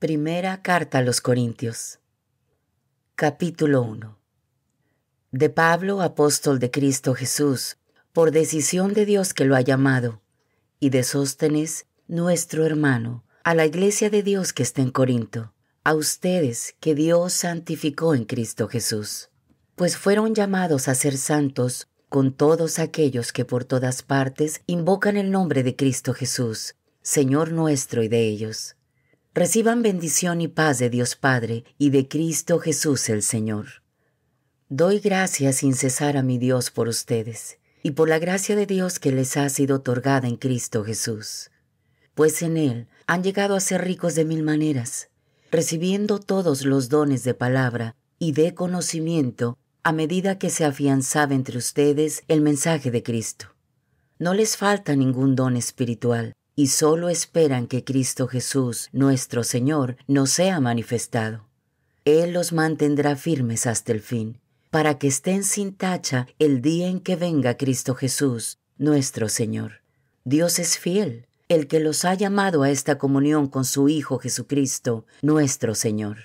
Primera carta a los Corintios. Capítulo 1. De Pablo, apóstol de Cristo Jesús, por decisión de Dios que lo ha llamado, y de Sóstenes, nuestro hermano, a la iglesia de Dios que está en Corinto, a ustedes que Dios santificó en Cristo Jesús, pues fueron llamados a ser santos con todos aquellos que por todas partes invocan el nombre de Cristo Jesús, Señor nuestro y de ellos Reciban bendición y paz de Dios Padre y de Cristo Jesús el Señor. Doy gracias sin cesar a mi Dios por ustedes y por la gracia de Dios que les ha sido otorgada en Cristo Jesús, pues en Él han llegado a ser ricos de mil maneras, recibiendo todos los dones de palabra y de conocimiento a medida que se afianzaba entre ustedes el mensaje de Cristo. No les falta ningún don espiritual y solo esperan que Cristo Jesús, nuestro Señor, nos sea manifestado. Él los mantendrá firmes hasta el fin, para que estén sin tacha el día en que venga Cristo Jesús, nuestro Señor. Dios es fiel, el que los ha llamado a esta comunión con su Hijo Jesucristo, nuestro Señor.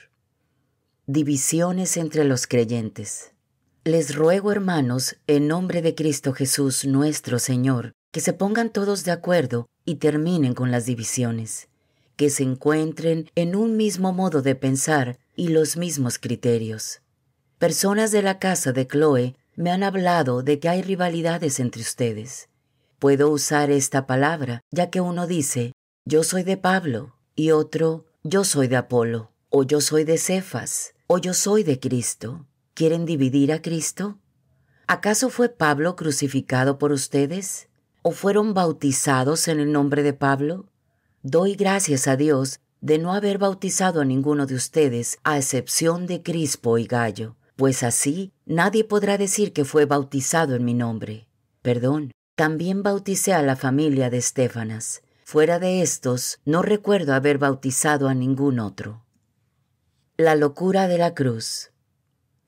Divisiones entre los creyentes. Les ruego, hermanos, en nombre de Cristo Jesús, nuestro Señor, que se pongan todos de acuerdo y terminen con las divisiones, que se encuentren en un mismo modo de pensar y los mismos criterios. Personas de la casa de Chloe me han hablado de que hay rivalidades entre ustedes. Puedo usar esta palabra, ya que uno dice, yo soy de Pablo, y otro, yo soy de Apolo, o yo soy de Cefas, o yo soy de Cristo. ¿Quieren dividir a Cristo? ¿Acaso fue Pablo crucificado por ustedes? o fueron bautizados en el nombre de Pablo? Doy gracias a Dios de no haber bautizado a ninguno de ustedes, a excepción de Crispo y Gallo, pues así nadie podrá decir que fue bautizado en mi nombre. Perdón, también bauticé a la familia de Estefanas. Fuera de estos, no recuerdo haber bautizado a ningún otro. La locura de la cruz.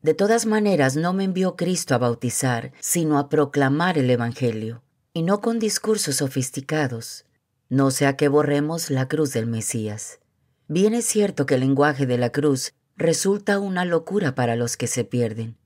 De todas maneras, no me envió Cristo a bautizar, sino a proclamar el Evangelio y no con discursos sofisticados, no sea que borremos la cruz del Mesías. Bien es cierto que el lenguaje de la cruz resulta una locura para los que se pierden,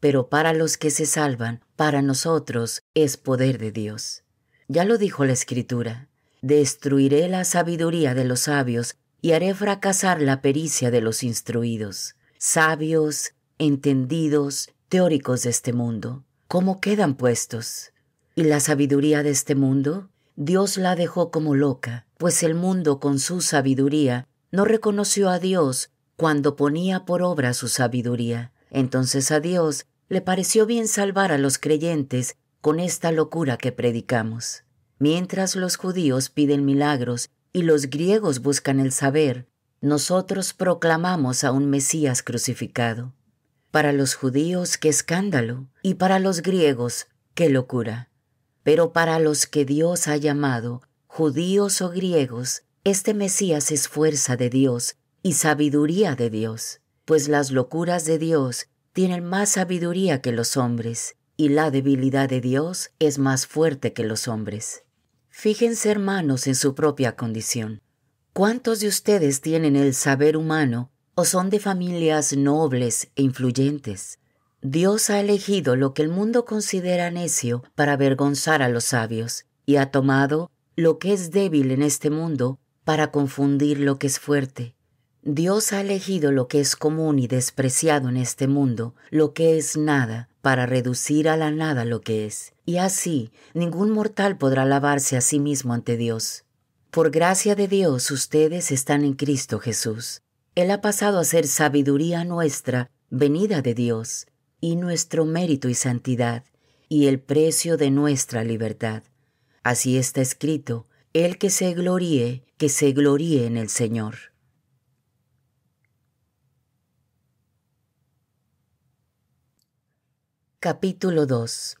pero para los que se salvan, para nosotros es poder de Dios. Ya lo dijo la Escritura, destruiré la sabiduría de los sabios y haré fracasar la pericia de los instruidos, sabios, entendidos, teóricos de este mundo. ¿Cómo quedan puestos? Y la sabiduría de este mundo, Dios la dejó como loca, pues el mundo con su sabiduría no reconoció a Dios cuando ponía por obra su sabiduría. Entonces a Dios le pareció bien salvar a los creyentes con esta locura que predicamos. Mientras los judíos piden milagros y los griegos buscan el saber, nosotros proclamamos a un Mesías crucificado. Para los judíos, qué escándalo, y para los griegos, qué locura. Pero para los que Dios ha llamado, judíos o griegos, este Mesías es fuerza de Dios y sabiduría de Dios, pues las locuras de Dios tienen más sabiduría que los hombres, y la debilidad de Dios es más fuerte que los hombres. Fíjense hermanos en su propia condición. ¿Cuántos de ustedes tienen el saber humano o son de familias nobles e influyentes? Dios ha elegido lo que el mundo considera necio para avergonzar a los sabios, y ha tomado lo que es débil en este mundo para confundir lo que es fuerte. Dios ha elegido lo que es común y despreciado en este mundo, lo que es nada, para reducir a la nada lo que es. Y así ningún mortal podrá lavarse a sí mismo ante Dios. Por gracia de Dios ustedes están en Cristo Jesús. Él ha pasado a ser sabiduría nuestra, venida de Dios, y nuestro mérito y santidad, y el precio de nuestra libertad. Así está escrito, el que se gloríe, que se gloríe en el Señor. Capítulo 2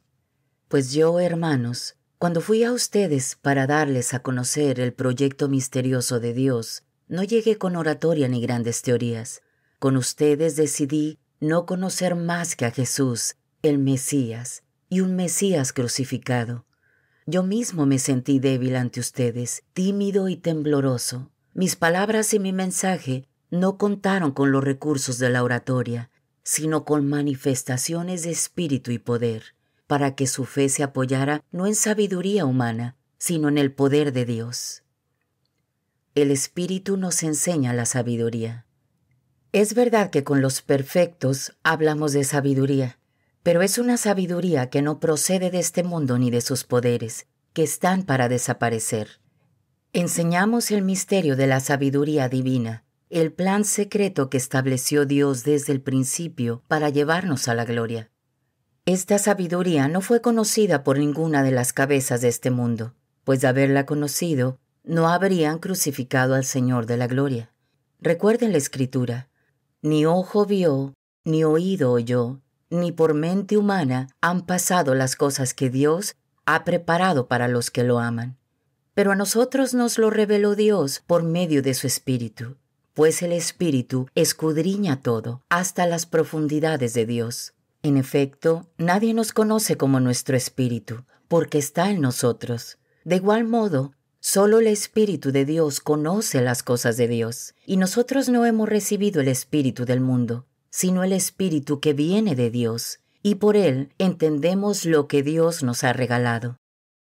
Pues yo, hermanos, cuando fui a ustedes para darles a conocer el proyecto misterioso de Dios, no llegué con oratoria ni grandes teorías. Con ustedes decidí no conocer más que a Jesús, el Mesías, y un Mesías crucificado. Yo mismo me sentí débil ante ustedes, tímido y tembloroso. Mis palabras y mi mensaje no contaron con los recursos de la oratoria, sino con manifestaciones de espíritu y poder, para que su fe se apoyara no en sabiduría humana, sino en el poder de Dios. El espíritu nos enseña la sabiduría. Es verdad que con los perfectos hablamos de sabiduría, pero es una sabiduría que no procede de este mundo ni de sus poderes, que están para desaparecer. Enseñamos el misterio de la sabiduría divina, el plan secreto que estableció Dios desde el principio para llevarnos a la gloria. Esta sabiduría no fue conocida por ninguna de las cabezas de este mundo, pues de haberla conocido, no habrían crucificado al Señor de la gloria. Recuerden la escritura, ni ojo vio, ni oído oyó, ni por mente humana han pasado las cosas que Dios ha preparado para los que lo aman. Pero a nosotros nos lo reveló Dios por medio de su Espíritu, pues el Espíritu escudriña todo, hasta las profundidades de Dios. En efecto, nadie nos conoce como nuestro Espíritu, porque está en nosotros. De igual modo, Solo el Espíritu de Dios conoce las cosas de Dios, y nosotros no hemos recibido el Espíritu del mundo, sino el Espíritu que viene de Dios, y por él entendemos lo que Dios nos ha regalado.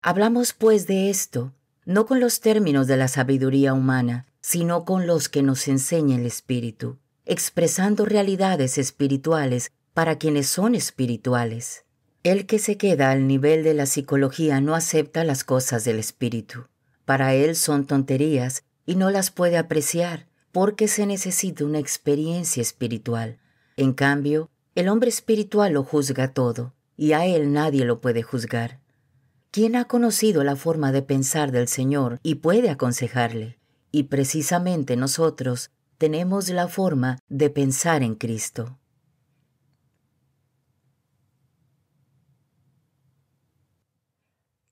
Hablamos pues de esto, no con los términos de la sabiduría humana, sino con los que nos enseña el Espíritu, expresando realidades espirituales para quienes son espirituales. El que se queda al nivel de la psicología no acepta las cosas del Espíritu. Para él son tonterías y no las puede apreciar porque se necesita una experiencia espiritual. En cambio, el hombre espiritual lo juzga todo y a él nadie lo puede juzgar. Quien ha conocido la forma de pensar del Señor y puede aconsejarle? Y precisamente nosotros tenemos la forma de pensar en Cristo.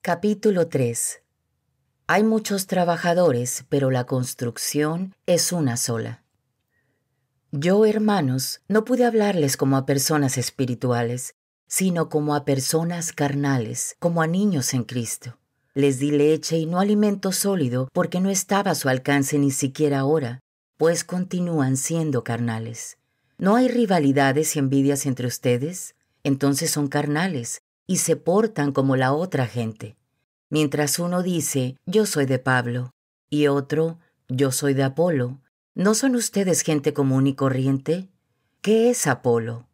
Capítulo 3 hay muchos trabajadores, pero la construcción es una sola. Yo, hermanos, no pude hablarles como a personas espirituales, sino como a personas carnales, como a niños en Cristo. Les di leche y no alimento sólido porque no estaba a su alcance ni siquiera ahora, pues continúan siendo carnales. ¿No hay rivalidades y envidias entre ustedes? Entonces son carnales y se portan como la otra gente. Mientras uno dice, yo soy de Pablo, y otro, yo soy de Apolo, ¿no son ustedes gente común y corriente? ¿Qué es Apolo?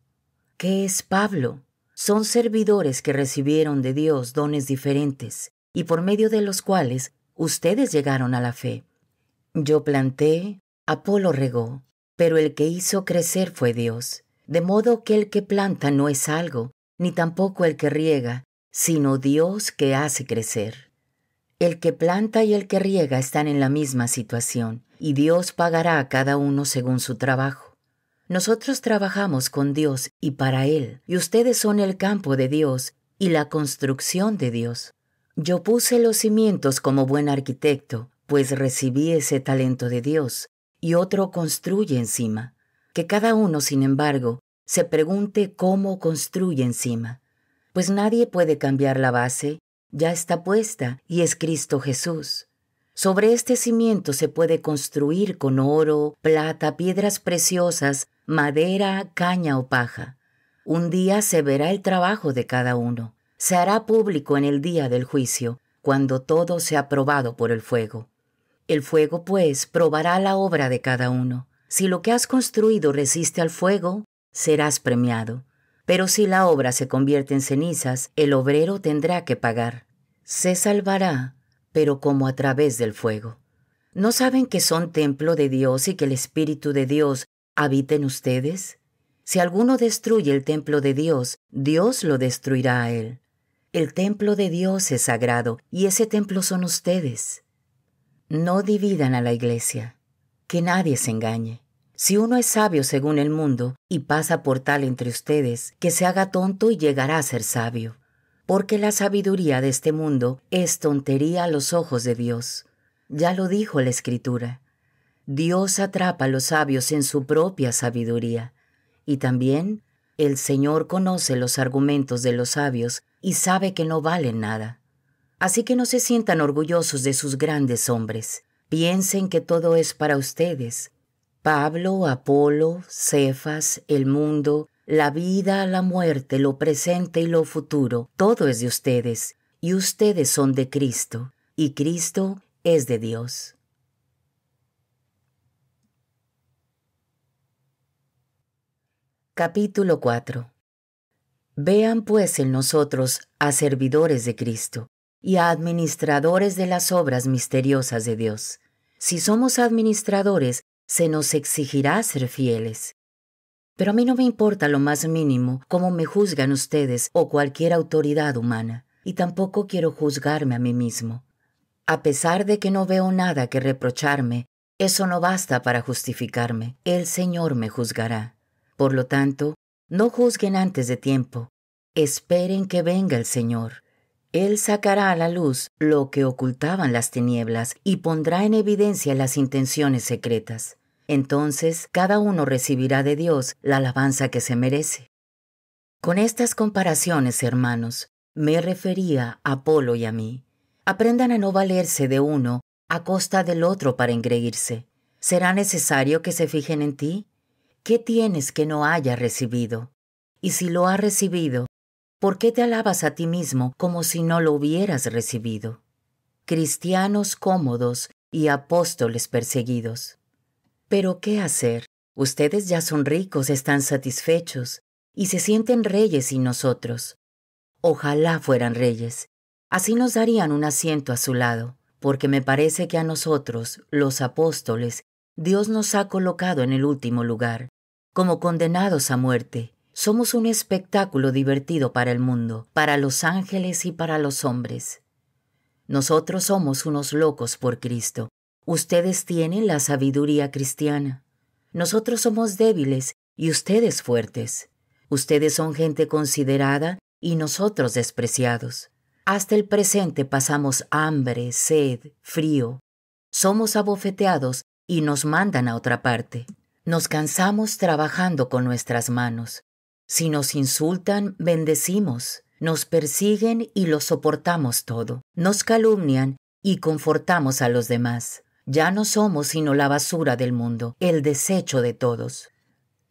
¿Qué es Pablo? Son servidores que recibieron de Dios dones diferentes y por medio de los cuales ustedes llegaron a la fe. Yo planté, Apolo regó, pero el que hizo crecer fue Dios, de modo que el que planta no es algo, ni tampoco el que riega, sino Dios que hace crecer. El que planta y el que riega están en la misma situación, y Dios pagará a cada uno según su trabajo. Nosotros trabajamos con Dios y para Él, y ustedes son el campo de Dios y la construcción de Dios. Yo puse los cimientos como buen arquitecto, pues recibí ese talento de Dios, y otro construye encima. Que cada uno, sin embargo, se pregunte cómo construye encima pues nadie puede cambiar la base, ya está puesta y es Cristo Jesús. Sobre este cimiento se puede construir con oro, plata, piedras preciosas, madera, caña o paja. Un día se verá el trabajo de cada uno. Se hará público en el día del juicio, cuando todo sea probado por el fuego. El fuego, pues, probará la obra de cada uno. Si lo que has construido resiste al fuego, serás premiado. Pero si la obra se convierte en cenizas, el obrero tendrá que pagar. Se salvará, pero como a través del fuego. ¿No saben que son templo de Dios y que el Espíritu de Dios habita en ustedes? Si alguno destruye el templo de Dios, Dios lo destruirá a él. El templo de Dios es sagrado y ese templo son ustedes. No dividan a la iglesia. Que nadie se engañe. Si uno es sabio según el mundo y pasa por tal entre ustedes, que se haga tonto y llegará a ser sabio. Porque la sabiduría de este mundo es tontería a los ojos de Dios. Ya lo dijo la Escritura. Dios atrapa a los sabios en su propia sabiduría. Y también el Señor conoce los argumentos de los sabios y sabe que no valen nada. Así que no se sientan orgullosos de sus grandes hombres. Piensen que todo es para ustedes Pablo, Apolo, Cefas, el mundo, la vida, la muerte, lo presente y lo futuro, todo es de ustedes, y ustedes son de Cristo, y Cristo es de Dios. Capítulo 4 Vean pues en nosotros a servidores de Cristo y a administradores de las obras misteriosas de Dios. Si somos administradores, se nos exigirá ser fieles. Pero a mí no me importa lo más mínimo cómo me juzgan ustedes o cualquier autoridad humana, y tampoco quiero juzgarme a mí mismo. A pesar de que no veo nada que reprocharme, eso no basta para justificarme. El Señor me juzgará. Por lo tanto, no juzguen antes de tiempo. Esperen que venga el Señor. Él sacará a la luz lo que ocultaban las tinieblas y pondrá en evidencia las intenciones secretas. Entonces cada uno recibirá de Dios la alabanza que se merece. Con estas comparaciones, hermanos, me refería a Apolo y a mí. Aprendan a no valerse de uno a costa del otro para engreírse. ¿Será necesario que se fijen en ti? ¿Qué tienes que no haya recibido? Y si lo ha recibido, ¿Por qué te alabas a ti mismo como si no lo hubieras recibido? Cristianos cómodos y apóstoles perseguidos. Pero ¿qué hacer? Ustedes ya son ricos, están satisfechos y se sienten reyes sin nosotros. Ojalá fueran reyes. Así nos darían un asiento a su lado, porque me parece que a nosotros, los apóstoles, Dios nos ha colocado en el último lugar, como condenados a muerte, somos un espectáculo divertido para el mundo, para los ángeles y para los hombres. Nosotros somos unos locos por Cristo. Ustedes tienen la sabiduría cristiana. Nosotros somos débiles y ustedes fuertes. Ustedes son gente considerada y nosotros despreciados. Hasta el presente pasamos hambre, sed, frío. Somos abofeteados y nos mandan a otra parte. Nos cansamos trabajando con nuestras manos. Si nos insultan, bendecimos, nos persiguen y lo soportamos todo, nos calumnian y confortamos a los demás. Ya no somos sino la basura del mundo, el desecho de todos.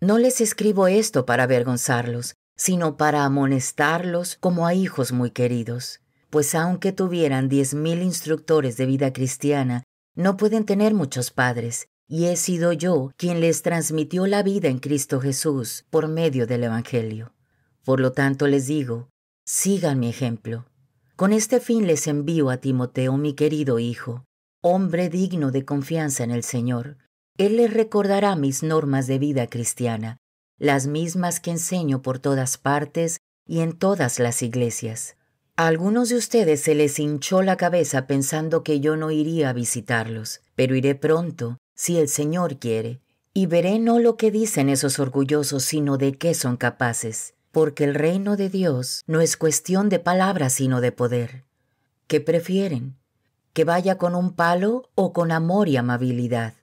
No les escribo esto para avergonzarlos, sino para amonestarlos como a hijos muy queridos, pues aunque tuvieran diez mil instructores de vida cristiana, no pueden tener muchos padres, y he sido yo quien les transmitió la vida en Cristo Jesús por medio del Evangelio. Por lo tanto les digo, sigan mi ejemplo. Con este fin les envío a Timoteo, mi querido hijo, hombre digno de confianza en el Señor. Él les recordará mis normas de vida cristiana, las mismas que enseño por todas partes y en todas las iglesias. A algunos de ustedes se les hinchó la cabeza pensando que yo no iría a visitarlos, pero iré pronto si el Señor quiere, y veré no lo que dicen esos orgullosos, sino de qué son capaces, porque el reino de Dios no es cuestión de palabras, sino de poder. ¿Qué prefieren? ¿Que vaya con un palo o con amor y amabilidad?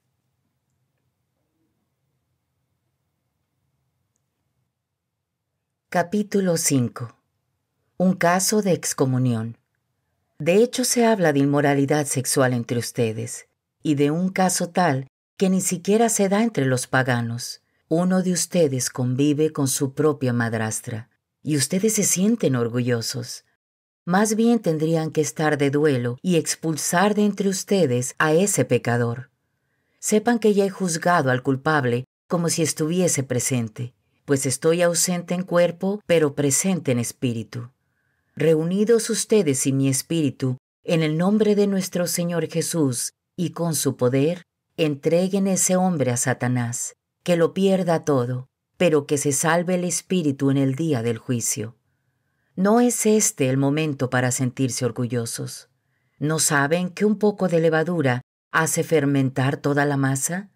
Capítulo 5 Un caso de excomunión. De hecho se habla de inmoralidad sexual entre ustedes y de un caso tal que ni siquiera se da entre los paganos. Uno de ustedes convive con su propia madrastra, y ustedes se sienten orgullosos. Más bien tendrían que estar de duelo y expulsar de entre ustedes a ese pecador. Sepan que ya he juzgado al culpable como si estuviese presente, pues estoy ausente en cuerpo, pero presente en espíritu. Reunidos ustedes y mi espíritu, en el nombre de nuestro Señor Jesús, y con su poder entreguen ese hombre a Satanás, que lo pierda todo, pero que se salve el espíritu en el día del juicio. No es este el momento para sentirse orgullosos. ¿No saben que un poco de levadura hace fermentar toda la masa?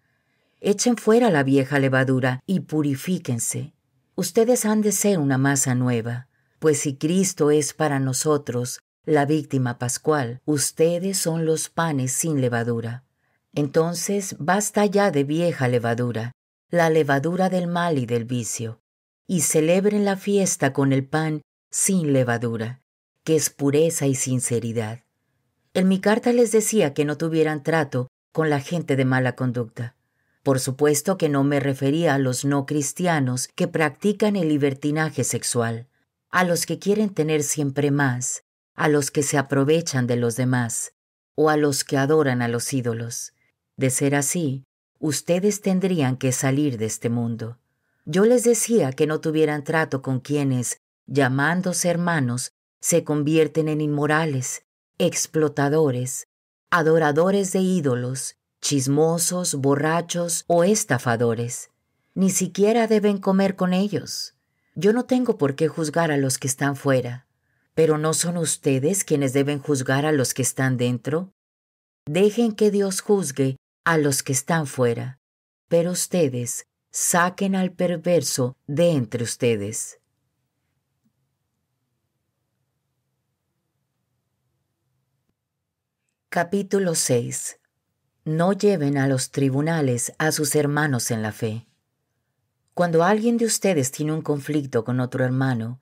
Echen fuera la vieja levadura y purifíquense. Ustedes han de ser una masa nueva, pues si Cristo es para nosotros la víctima pascual, ustedes son los panes sin levadura. Entonces basta ya de vieja levadura, la levadura del mal y del vicio, y celebren la fiesta con el pan sin levadura, que es pureza y sinceridad. En mi carta les decía que no tuvieran trato con la gente de mala conducta. Por supuesto que no me refería a los no cristianos que practican el libertinaje sexual, a los que quieren tener siempre más, a los que se aprovechan de los demás o a los que adoran a los ídolos. De ser así, ustedes tendrían que salir de este mundo. Yo les decía que no tuvieran trato con quienes, llamándose hermanos, se convierten en inmorales, explotadores, adoradores de ídolos, chismosos, borrachos o estafadores. Ni siquiera deben comer con ellos. Yo no tengo por qué juzgar a los que están fuera. ¿Pero no son ustedes quienes deben juzgar a los que están dentro? Dejen que Dios juzgue a los que están fuera, pero ustedes saquen al perverso de entre ustedes. Capítulo 6. No lleven a los tribunales a sus hermanos en la fe. Cuando alguien de ustedes tiene un conflicto con otro hermano,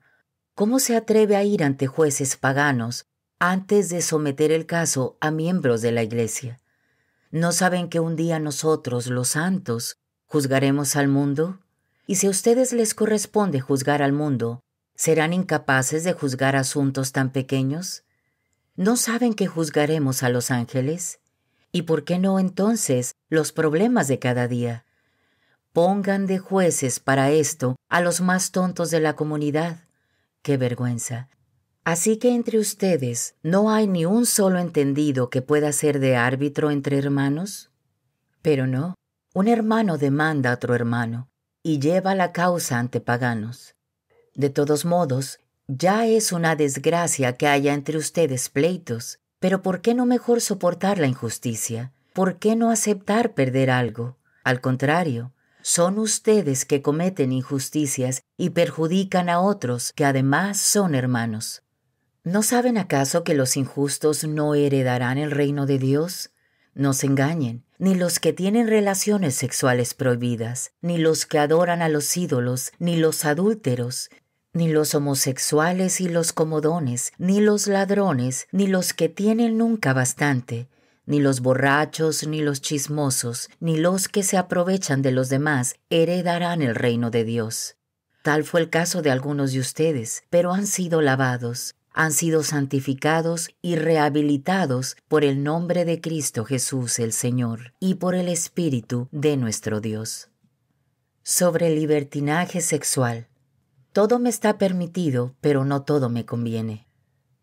¿Cómo se atreve a ir ante jueces paganos antes de someter el caso a miembros de la Iglesia? ¿No saben que un día nosotros, los santos, juzgaremos al mundo? Y si a ustedes les corresponde juzgar al mundo, ¿serán incapaces de juzgar asuntos tan pequeños? ¿No saben que juzgaremos a los ángeles? ¿Y por qué no entonces los problemas de cada día? Pongan de jueces para esto a los más tontos de la comunidad ¡Qué vergüenza! Así que entre ustedes no hay ni un solo entendido que pueda ser de árbitro entre hermanos. Pero no, un hermano demanda a otro hermano y lleva la causa ante paganos. De todos modos, ya es una desgracia que haya entre ustedes pleitos, pero ¿por qué no mejor soportar la injusticia? ¿Por qué no aceptar perder algo? Al contrario, son ustedes que cometen injusticias y perjudican a otros que además son hermanos. ¿No saben acaso que los injustos no heredarán el reino de Dios? No se engañen, ni los que tienen relaciones sexuales prohibidas, ni los que adoran a los ídolos, ni los adúlteros, ni los homosexuales y los comodones, ni los ladrones, ni los que tienen nunca bastante, ni los borrachos, ni los chismosos, ni los que se aprovechan de los demás heredarán el reino de Dios. Tal fue el caso de algunos de ustedes, pero han sido lavados, han sido santificados y rehabilitados por el nombre de Cristo Jesús el Señor y por el Espíritu de nuestro Dios. Sobre el libertinaje sexual. Todo me está permitido, pero no todo me conviene.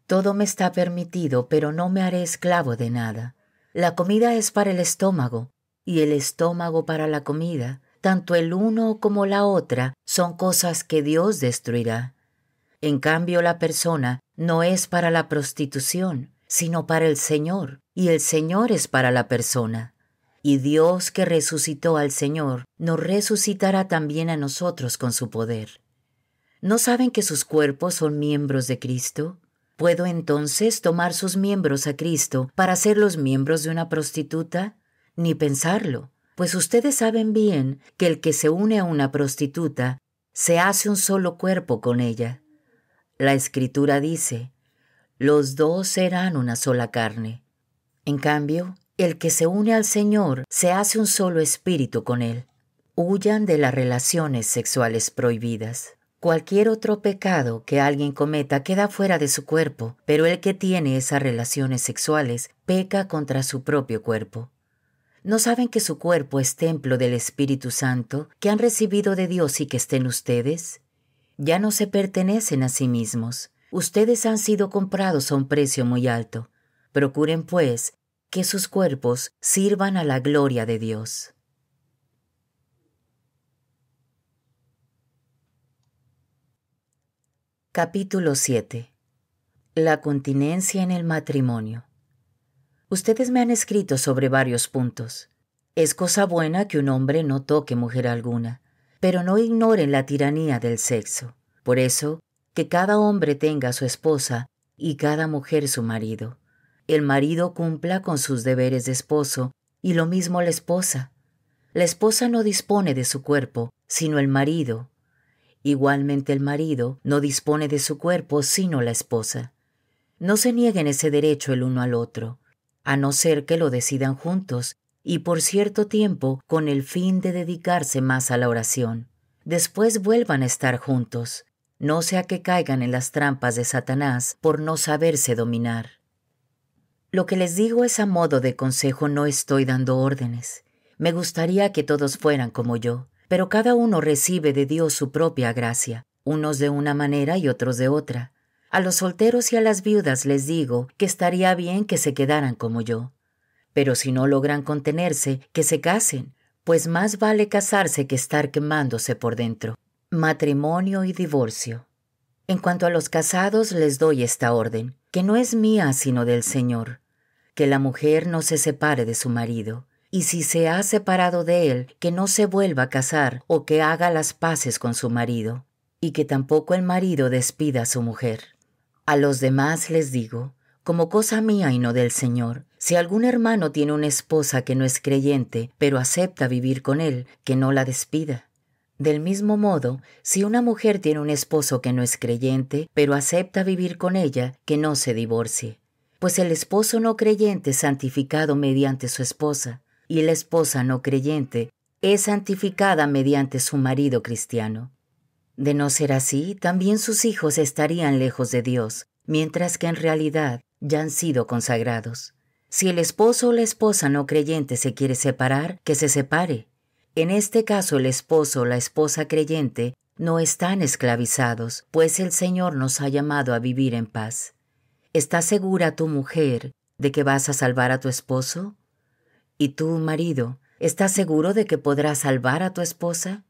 Todo me está permitido, pero no me haré esclavo de nada. La comida es para el estómago y el estómago para la comida. Tanto el uno como la otra son cosas que Dios destruirá. En cambio, la persona no es para la prostitución, sino para el Señor, y el Señor es para la persona. Y Dios que resucitó al Señor, nos resucitará también a nosotros con su poder. ¿No saben que sus cuerpos son miembros de Cristo? ¿Puedo entonces tomar sus miembros a Cristo para ser los miembros de una prostituta? Ni pensarlo, pues ustedes saben bien que el que se une a una prostituta se hace un solo cuerpo con ella. La escritura dice, los dos serán una sola carne. En cambio, el que se une al Señor se hace un solo espíritu con Él. Huyan de las relaciones sexuales prohibidas. Cualquier otro pecado que alguien cometa queda fuera de su cuerpo, pero el que tiene esas relaciones sexuales peca contra su propio cuerpo. ¿No saben que su cuerpo es templo del Espíritu Santo que han recibido de Dios y que estén ustedes? Ya no se pertenecen a sí mismos. Ustedes han sido comprados a un precio muy alto. Procuren, pues, que sus cuerpos sirvan a la gloria de Dios. Capítulo 7. La continencia en el matrimonio. Ustedes me han escrito sobre varios puntos. Es cosa buena que un hombre no toque mujer alguna, pero no ignoren la tiranía del sexo. Por eso, que cada hombre tenga su esposa y cada mujer su marido. El marido cumpla con sus deberes de esposo y lo mismo la esposa. La esposa no dispone de su cuerpo, sino el marido, Igualmente el marido no dispone de su cuerpo sino la esposa. No se nieguen ese derecho el uno al otro, a no ser que lo decidan juntos y por cierto tiempo con el fin de dedicarse más a la oración. Después vuelvan a estar juntos, no sea que caigan en las trampas de Satanás por no saberse dominar. Lo que les digo es a modo de consejo, no estoy dando órdenes. Me gustaría que todos fueran como yo, pero cada uno recibe de Dios su propia gracia, unos de una manera y otros de otra. A los solteros y a las viudas les digo que estaría bien que se quedaran como yo. Pero si no logran contenerse, que se casen, pues más vale casarse que estar quemándose por dentro. Matrimonio y divorcio. En cuanto a los casados les doy esta orden, que no es mía sino del Señor, que la mujer no se separe de su marido y si se ha separado de él, que no se vuelva a casar o que haga las paces con su marido, y que tampoco el marido despida a su mujer. A los demás les digo, como cosa mía y no del Señor, si algún hermano tiene una esposa que no es creyente, pero acepta vivir con él, que no la despida. Del mismo modo, si una mujer tiene un esposo que no es creyente, pero acepta vivir con ella, que no se divorcie. Pues el esposo no creyente es santificado mediante su esposa, y la esposa no creyente es santificada mediante su marido cristiano. De no ser así, también sus hijos estarían lejos de Dios, mientras que en realidad ya han sido consagrados. Si el esposo o la esposa no creyente se quiere separar, que se separe. En este caso el esposo o la esposa creyente no están esclavizados, pues el Señor nos ha llamado a vivir en paz. ¿Está segura tu mujer de que vas a salvar a tu esposo? ¿Y tú, marido, estás seguro de que podrás salvar a tu esposa?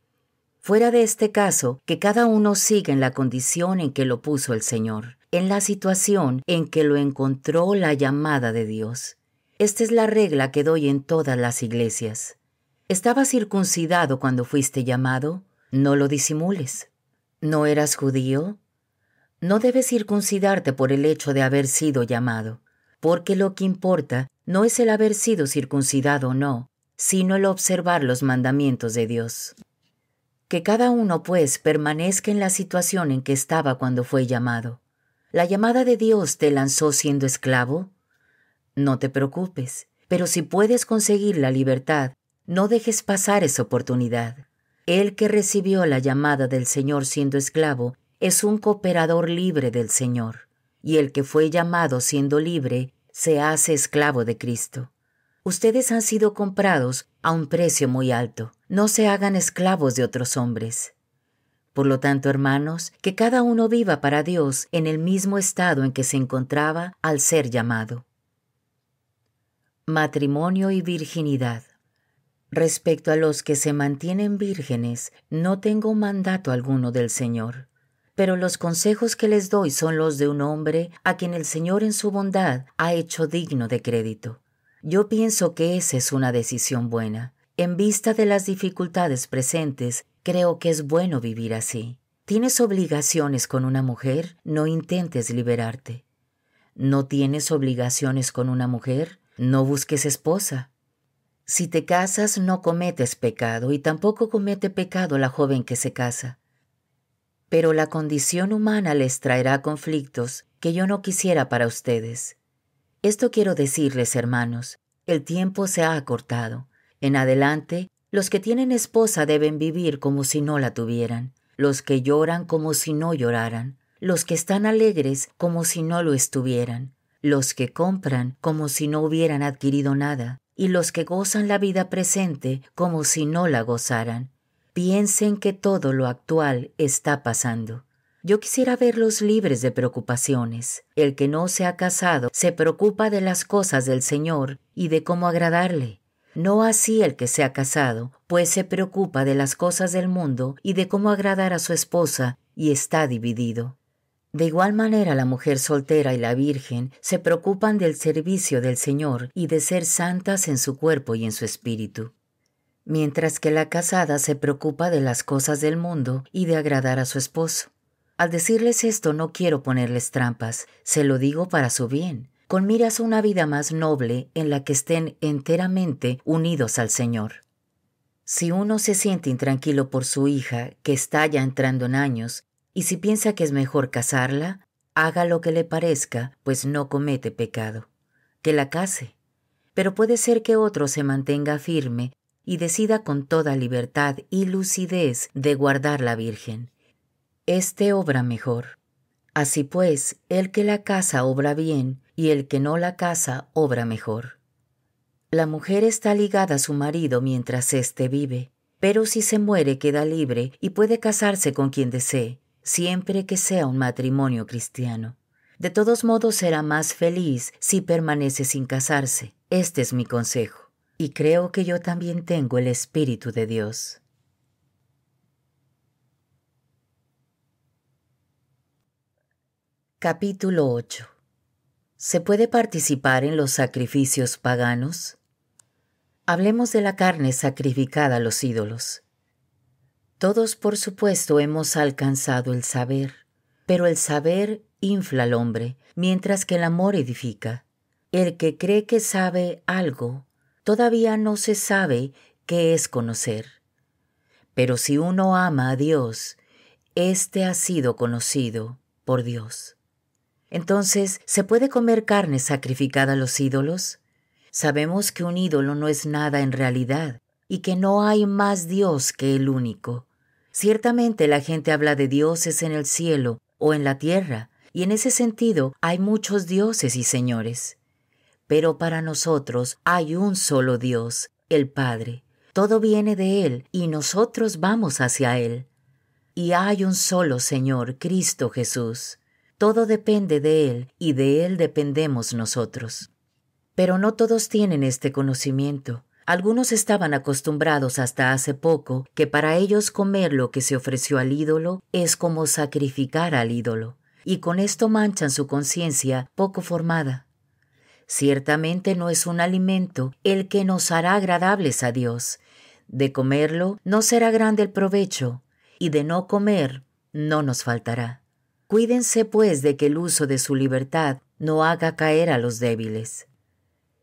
Fuera de este caso, que cada uno siga en la condición en que lo puso el Señor, en la situación en que lo encontró la llamada de Dios. Esta es la regla que doy en todas las iglesias. ¿Estabas circuncidado cuando fuiste llamado? No lo disimules. ¿No eras judío? No debes circuncidarte por el hecho de haber sido llamado, porque lo que importa no es el haber sido circuncidado o no, sino el observar los mandamientos de Dios. Que cada uno, pues, permanezca en la situación en que estaba cuando fue llamado. ¿La llamada de Dios te lanzó siendo esclavo? No te preocupes, pero si puedes conseguir la libertad, no dejes pasar esa oportunidad. El que recibió la llamada del Señor siendo esclavo es un cooperador libre del Señor, y el que fue llamado siendo libre se hace esclavo de Cristo. Ustedes han sido comprados a un precio muy alto. No se hagan esclavos de otros hombres. Por lo tanto, hermanos, que cada uno viva para Dios en el mismo estado en que se encontraba al ser llamado. Matrimonio y virginidad. Respecto a los que se mantienen vírgenes, no tengo mandato alguno del Señor, pero los consejos que les doy son los de un hombre a quien el Señor en su bondad ha hecho digno de crédito. Yo pienso que esa es una decisión buena. En vista de las dificultades presentes, creo que es bueno vivir así. ¿Tienes obligaciones con una mujer? No intentes liberarte. ¿No tienes obligaciones con una mujer? No busques esposa. Si te casas no cometes pecado y tampoco comete pecado la joven que se casa pero la condición humana les traerá conflictos que yo no quisiera para ustedes. Esto quiero decirles, hermanos, el tiempo se ha acortado. En adelante, los que tienen esposa deben vivir como si no la tuvieran, los que lloran como si no lloraran, los que están alegres como si no lo estuvieran, los que compran como si no hubieran adquirido nada, y los que gozan la vida presente como si no la gozaran, Piensen que todo lo actual está pasando. Yo quisiera verlos libres de preocupaciones. El que no se ha casado se preocupa de las cosas del Señor y de cómo agradarle. No así el que se ha casado, pues se preocupa de las cosas del mundo y de cómo agradar a su esposa y está dividido. De igual manera la mujer soltera y la virgen se preocupan del servicio del Señor y de ser santas en su cuerpo y en su espíritu mientras que la casada se preocupa de las cosas del mundo y de agradar a su esposo. Al decirles esto no quiero ponerles trampas, se lo digo para su bien, con miras a una vida más noble en la que estén enteramente unidos al Señor. Si uno se siente intranquilo por su hija, que está ya entrando en años, y si piensa que es mejor casarla, haga lo que le parezca, pues no comete pecado. Que la case. Pero puede ser que otro se mantenga firme y decida con toda libertad y lucidez de guardar la Virgen. Este obra mejor. Así pues, el que la casa obra bien y el que no la casa obra mejor. La mujer está ligada a su marido mientras éste vive, pero si se muere queda libre y puede casarse con quien desee, siempre que sea un matrimonio cristiano. De todos modos será más feliz si permanece sin casarse. Este es mi consejo y creo que yo también tengo el Espíritu de Dios. Capítulo 8. ¿Se puede participar en los sacrificios paganos? Hablemos de la carne sacrificada a los ídolos. Todos, por supuesto, hemos alcanzado el saber, pero el saber infla al hombre, mientras que el amor edifica. El que cree que sabe algo todavía no se sabe qué es conocer. Pero si uno ama a Dios, éste ha sido conocido por Dios. Entonces, ¿se puede comer carne sacrificada a los ídolos? Sabemos que un ídolo no es nada en realidad y que no hay más Dios que el único. Ciertamente la gente habla de dioses en el cielo o en la tierra, y en ese sentido hay muchos dioses y señores pero para nosotros hay un solo Dios, el Padre. Todo viene de Él y nosotros vamos hacia Él. Y hay un solo Señor, Cristo Jesús. Todo depende de Él y de Él dependemos nosotros. Pero no todos tienen este conocimiento. Algunos estaban acostumbrados hasta hace poco que para ellos comer lo que se ofreció al ídolo es como sacrificar al ídolo, y con esto manchan su conciencia poco formada. Ciertamente no es un alimento el que nos hará agradables a Dios. De comerlo no será grande el provecho, y de no comer no nos faltará. Cuídense, pues, de que el uso de su libertad no haga caer a los débiles.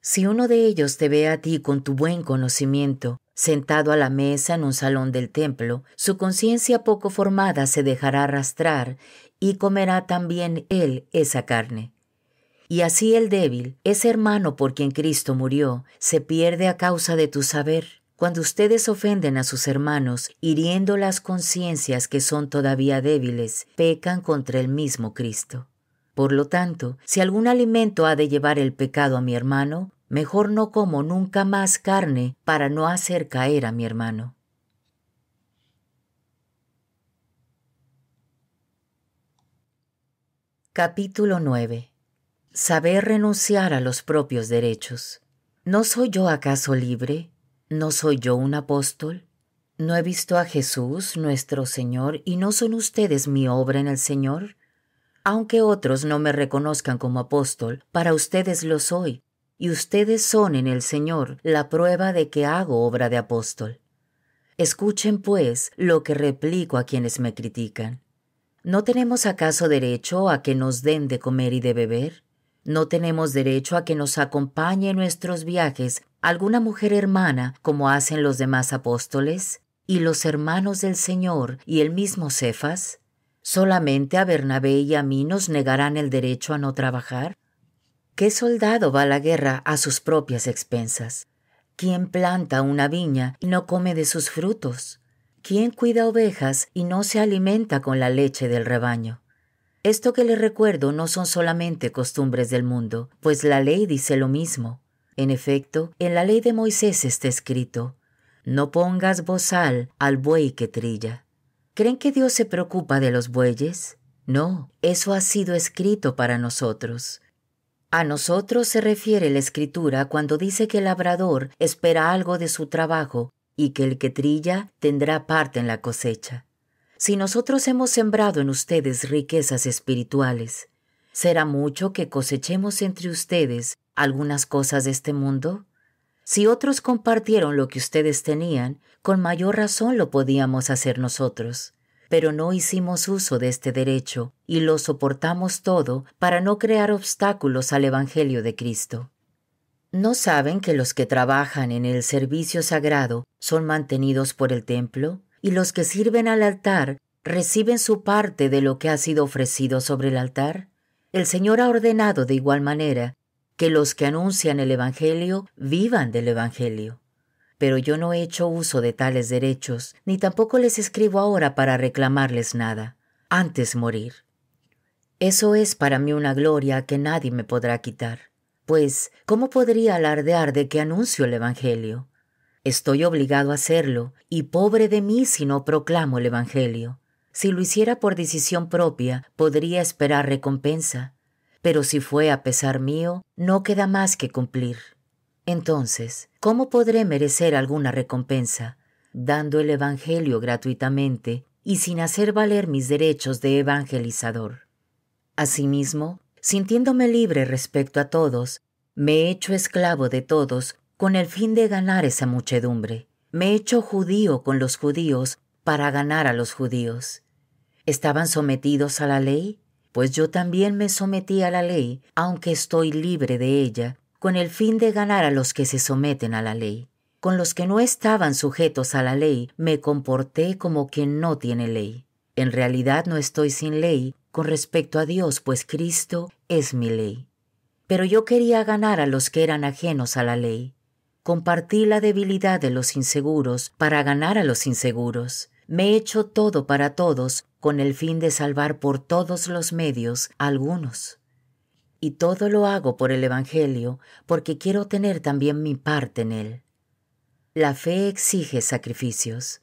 Si uno de ellos te ve a ti con tu buen conocimiento, sentado a la mesa en un salón del templo, su conciencia poco formada se dejará arrastrar y comerá también él esa carne. Y así el débil, ese hermano por quien Cristo murió, se pierde a causa de tu saber. Cuando ustedes ofenden a sus hermanos, hiriendo las conciencias que son todavía débiles, pecan contra el mismo Cristo. Por lo tanto, si algún alimento ha de llevar el pecado a mi hermano, mejor no como nunca más carne para no hacer caer a mi hermano. Capítulo 9 Saber renunciar a los propios derechos. ¿No soy yo acaso libre? ¿No soy yo un apóstol? ¿No he visto a Jesús, nuestro Señor, y no son ustedes mi obra en el Señor? Aunque otros no me reconozcan como apóstol, para ustedes lo soy, y ustedes son en el Señor la prueba de que hago obra de apóstol. Escuchen, pues, lo que replico a quienes me critican. ¿No tenemos acaso derecho a que nos den de comer y de beber? No tenemos derecho a que nos acompañe en nuestros viajes alguna mujer hermana, como hacen los demás apóstoles, y los hermanos del Señor y el mismo Cefas. ¿Solamente a Bernabé y a mí nos negarán el derecho a no trabajar? ¿Qué soldado va a la guerra a sus propias expensas? ¿Quién planta una viña y no come de sus frutos? ¿Quién cuida ovejas y no se alimenta con la leche del rebaño? Esto que les recuerdo no son solamente costumbres del mundo, pues la ley dice lo mismo. En efecto, en la ley de Moisés está escrito, no pongas bozal al buey que trilla. ¿Creen que Dios se preocupa de los bueyes? No, eso ha sido escrito para nosotros. A nosotros se refiere la escritura cuando dice que el labrador espera algo de su trabajo y que el que trilla tendrá parte en la cosecha. Si nosotros hemos sembrado en ustedes riquezas espirituales, ¿será mucho que cosechemos entre ustedes algunas cosas de este mundo? Si otros compartieron lo que ustedes tenían, con mayor razón lo podíamos hacer nosotros. Pero no hicimos uso de este derecho y lo soportamos todo para no crear obstáculos al Evangelio de Cristo. ¿No saben que los que trabajan en el servicio sagrado son mantenidos por el templo? y los que sirven al altar reciben su parte de lo que ha sido ofrecido sobre el altar? El Señor ha ordenado de igual manera que los que anuncian el Evangelio vivan del Evangelio. Pero yo no he hecho uso de tales derechos, ni tampoco les escribo ahora para reclamarles nada, antes morir. Eso es para mí una gloria que nadie me podrá quitar, pues ¿cómo podría alardear de que anuncio el Evangelio? Estoy obligado a hacerlo, y pobre de mí si no proclamo el Evangelio. Si lo hiciera por decisión propia, podría esperar recompensa, pero si fue a pesar mío, no queda más que cumplir. Entonces, ¿cómo podré merecer alguna recompensa? Dando el Evangelio gratuitamente y sin hacer valer mis derechos de evangelizador. Asimismo, sintiéndome libre respecto a todos, me he hecho esclavo de todos con el fin de ganar esa muchedumbre. Me he hecho judío con los judíos para ganar a los judíos. ¿Estaban sometidos a la ley? Pues yo también me sometí a la ley, aunque estoy libre de ella, con el fin de ganar a los que se someten a la ley. Con los que no estaban sujetos a la ley, me comporté como quien no tiene ley. En realidad no estoy sin ley con respecto a Dios, pues Cristo es mi ley. Pero yo quería ganar a los que eran ajenos a la ley. Compartí la debilidad de los inseguros para ganar a los inseguros. Me he hecho todo para todos con el fin de salvar por todos los medios a algunos. Y todo lo hago por el Evangelio porque quiero tener también mi parte en él. La fe exige sacrificios.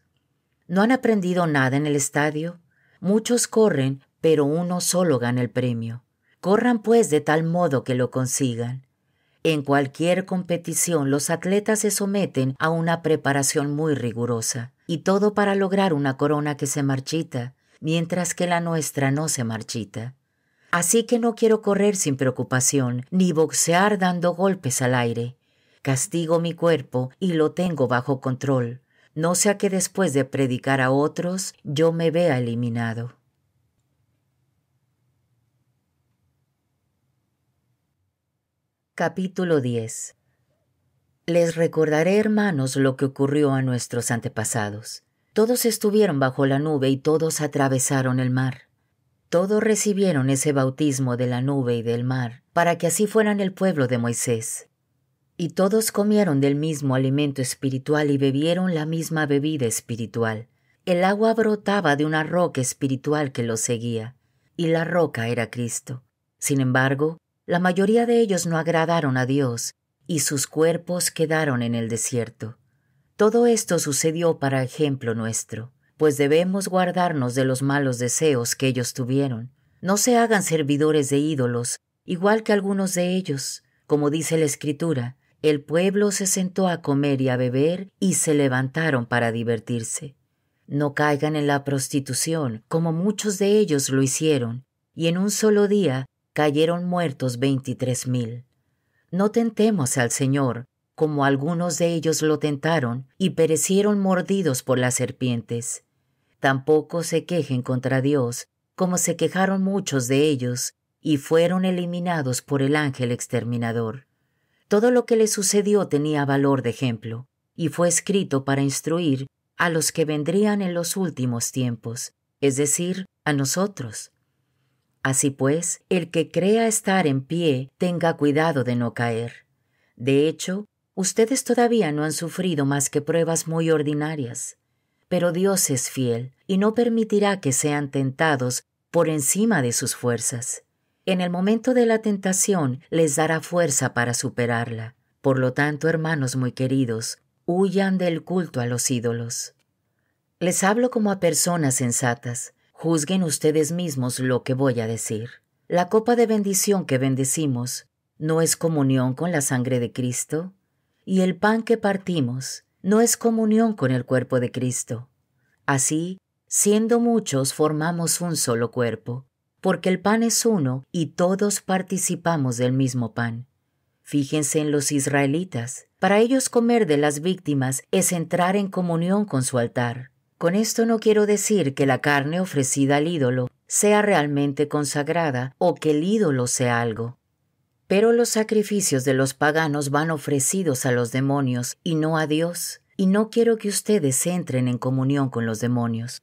¿No han aprendido nada en el estadio? Muchos corren, pero uno solo gana el premio. Corran pues de tal modo que lo consigan. En cualquier competición los atletas se someten a una preparación muy rigurosa, y todo para lograr una corona que se marchita, mientras que la nuestra no se marchita. Así que no quiero correr sin preocupación, ni boxear dando golpes al aire. Castigo mi cuerpo y lo tengo bajo control, no sea que después de predicar a otros yo me vea eliminado. Capítulo 10 Les recordaré, hermanos, lo que ocurrió a nuestros antepasados. Todos estuvieron bajo la nube y todos atravesaron el mar. Todos recibieron ese bautismo de la nube y del mar, para que así fueran el pueblo de Moisés. Y todos comieron del mismo alimento espiritual y bebieron la misma bebida espiritual. El agua brotaba de una roca espiritual que los seguía, y la roca era Cristo. Sin embargo, la mayoría de ellos no agradaron a Dios, y sus cuerpos quedaron en el desierto. Todo esto sucedió para ejemplo nuestro, pues debemos guardarnos de los malos deseos que ellos tuvieron. No se hagan servidores de ídolos, igual que algunos de ellos. Como dice la Escritura, el pueblo se sentó a comer y a beber y se levantaron para divertirse. No caigan en la prostitución, como muchos de ellos lo hicieron, y en un solo día cayeron muertos veintitrés mil. No tentemos al Señor, como algunos de ellos lo tentaron y perecieron mordidos por las serpientes. Tampoco se quejen contra Dios, como se quejaron muchos de ellos, y fueron eliminados por el ángel exterminador. Todo lo que le sucedió tenía valor de ejemplo, y fue escrito para instruir a los que vendrían en los últimos tiempos, es decir, a nosotros. Así pues, el que crea estar en pie, tenga cuidado de no caer. De hecho, ustedes todavía no han sufrido más que pruebas muy ordinarias. Pero Dios es fiel y no permitirá que sean tentados por encima de sus fuerzas. En el momento de la tentación les dará fuerza para superarla. Por lo tanto, hermanos muy queridos, huyan del culto a los ídolos. Les hablo como a personas sensatas, Juzguen ustedes mismos lo que voy a decir. La copa de bendición que bendecimos no es comunión con la sangre de Cristo, y el pan que partimos no es comunión con el cuerpo de Cristo. Así, siendo muchos, formamos un solo cuerpo, porque el pan es uno y todos participamos del mismo pan. Fíjense en los israelitas, para ellos comer de las víctimas es entrar en comunión con su altar. Con esto no quiero decir que la carne ofrecida al ídolo sea realmente consagrada o que el ídolo sea algo. Pero los sacrificios de los paganos van ofrecidos a los demonios y no a Dios, y no quiero que ustedes entren en comunión con los demonios.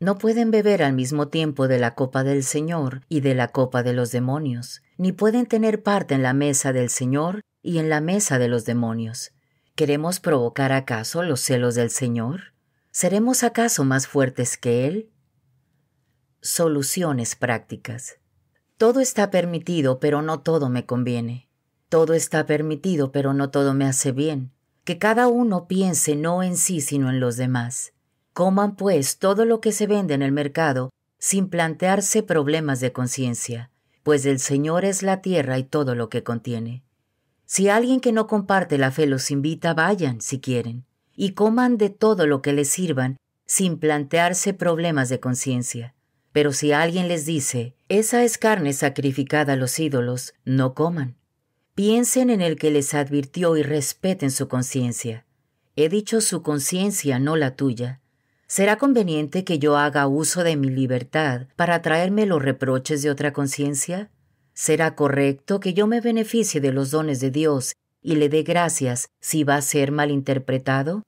No pueden beber al mismo tiempo de la copa del Señor y de la copa de los demonios, ni pueden tener parte en la mesa del Señor y en la mesa de los demonios. ¿Queremos provocar acaso los celos del Señor? ¿Seremos acaso más fuertes que Él? Soluciones prácticas. Todo está permitido, pero no todo me conviene. Todo está permitido, pero no todo me hace bien. Que cada uno piense no en sí, sino en los demás. Coman, pues, todo lo que se vende en el mercado, sin plantearse problemas de conciencia, pues el Señor es la tierra y todo lo que contiene. Si alguien que no comparte la fe los invita, vayan, si quieren y coman de todo lo que les sirvan sin plantearse problemas de conciencia. Pero si alguien les dice, esa es carne sacrificada a los ídolos, no coman. Piensen en el que les advirtió y respeten su conciencia. He dicho su conciencia, no la tuya. ¿Será conveniente que yo haga uso de mi libertad para traerme los reproches de otra conciencia? ¿Será correcto que yo me beneficie de los dones de Dios y le dé gracias si va a ser malinterpretado?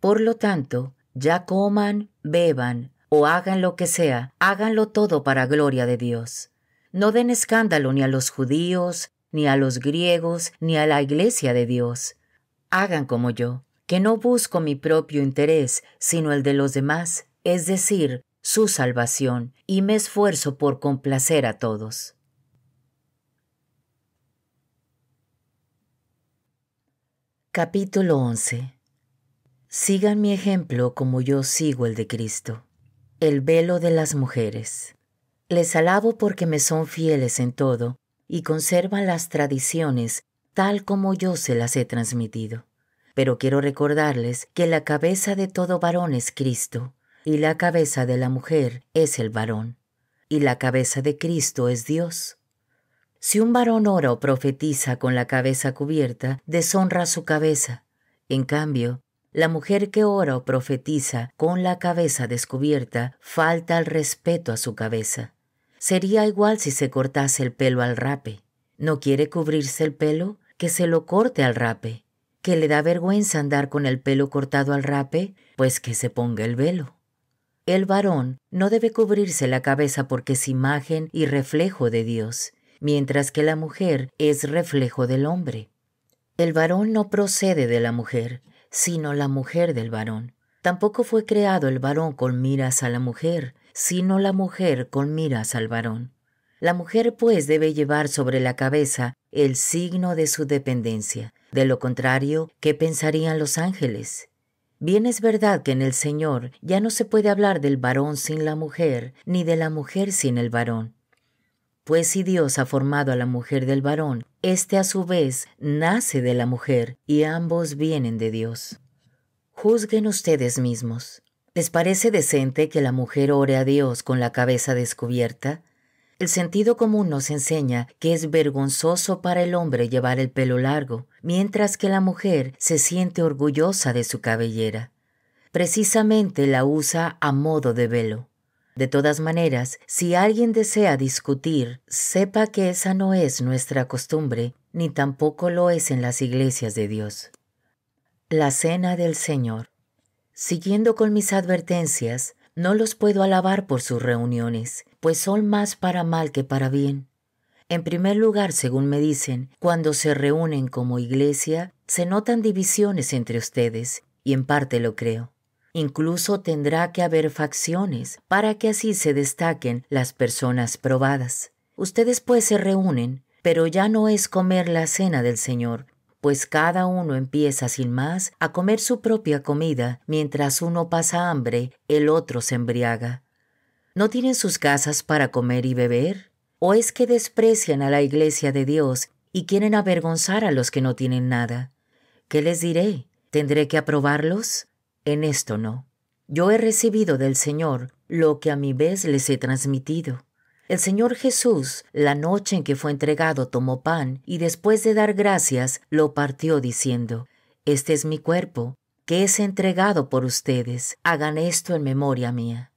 Por lo tanto, ya coman, beban o hagan lo que sea, háganlo todo para gloria de Dios. No den escándalo ni a los judíos, ni a los griegos, ni a la iglesia de Dios. Hagan como yo, que no busco mi propio interés, sino el de los demás, es decir, su salvación, y me esfuerzo por complacer a todos. Capítulo 11 Sigan mi ejemplo como yo sigo el de Cristo. El velo de las mujeres. Les alabo porque me son fieles en todo y conservan las tradiciones tal como yo se las he transmitido. Pero quiero recordarles que la cabeza de todo varón es Cristo, y la cabeza de la mujer es el varón, y la cabeza de Cristo es Dios. Si un varón ora o profetiza con la cabeza cubierta, deshonra su cabeza. En cambio, la mujer que ora o profetiza con la cabeza descubierta falta al respeto a su cabeza. Sería igual si se cortase el pelo al rape. ¿No quiere cubrirse el pelo? Que se lo corte al rape. ¿Que le da vergüenza andar con el pelo cortado al rape? Pues que se ponga el velo. El varón no debe cubrirse la cabeza porque es imagen y reflejo de Dios mientras que la mujer es reflejo del hombre. El varón no procede de la mujer, sino la mujer del varón. Tampoco fue creado el varón con miras a la mujer, sino la mujer con miras al varón. La mujer pues debe llevar sobre la cabeza el signo de su dependencia, de lo contrario, ¿qué pensarían los ángeles? Bien es verdad que en el Señor ya no se puede hablar del varón sin la mujer, ni de la mujer sin el varón. Pues si Dios ha formado a la mujer del varón, éste a su vez nace de la mujer y ambos vienen de Dios. Juzguen ustedes mismos. ¿Les parece decente que la mujer ore a Dios con la cabeza descubierta? El sentido común nos enseña que es vergonzoso para el hombre llevar el pelo largo, mientras que la mujer se siente orgullosa de su cabellera. Precisamente la usa a modo de velo. De todas maneras, si alguien desea discutir, sepa que esa no es nuestra costumbre, ni tampoco lo es en las iglesias de Dios. La Cena del Señor. Siguiendo con mis advertencias, no los puedo alabar por sus reuniones, pues son más para mal que para bien. En primer lugar, según me dicen, cuando se reúnen como iglesia, se notan divisiones entre ustedes, y en parte lo creo. Incluso tendrá que haber facciones para que así se destaquen las personas probadas. Ustedes pues se reúnen, pero ya no es comer la cena del Señor, pues cada uno empieza sin más a comer su propia comida, mientras uno pasa hambre, el otro se embriaga. ¿No tienen sus casas para comer y beber? ¿O es que desprecian a la iglesia de Dios y quieren avergonzar a los que no tienen nada? ¿Qué les diré? ¿Tendré que aprobarlos? En esto no. Yo he recibido del Señor lo que a mi vez les he transmitido. El Señor Jesús, la noche en que fue entregado, tomó pan y después de dar gracias, lo partió diciendo, Este es mi cuerpo, que es entregado por ustedes, hagan esto en memoria mía.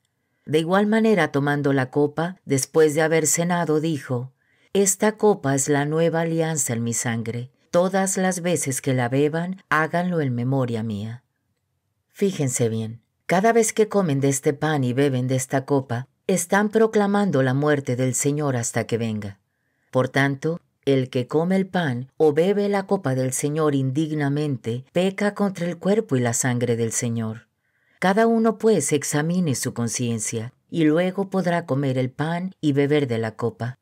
De igual manera, tomando la copa, después de haber cenado, dijo, Esta copa es la nueva alianza en mi sangre. Todas las veces que la beban, háganlo en memoria mía. Fíjense bien, cada vez que comen de este pan y beben de esta copa, están proclamando la muerte del Señor hasta que venga. Por tanto, el que come el pan o bebe la copa del Señor indignamente, peca contra el cuerpo y la sangre del Señor. Cada uno pues examine su conciencia, y luego podrá comer el pan y beber de la copa.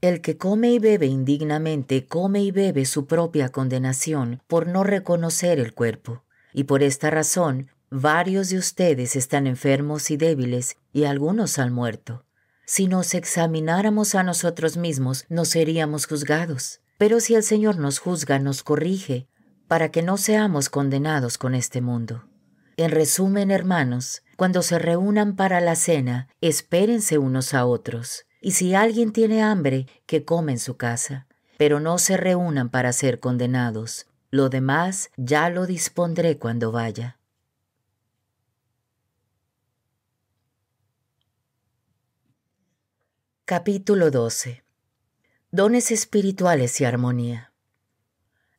El que come y bebe indignamente come y bebe su propia condenación por no reconocer el cuerpo y por esta razón varios de ustedes están enfermos y débiles y algunos han muerto. Si nos examináramos a nosotros mismos, no seríamos juzgados. Pero si el Señor nos juzga, nos corrige, para que no seamos condenados con este mundo. En resumen, hermanos, cuando se reúnan para la cena, espérense unos a otros, y si alguien tiene hambre, que come en su casa, pero no se reúnan para ser condenados, lo demás ya lo dispondré cuando vaya. Capítulo 12. Dones espirituales y armonía.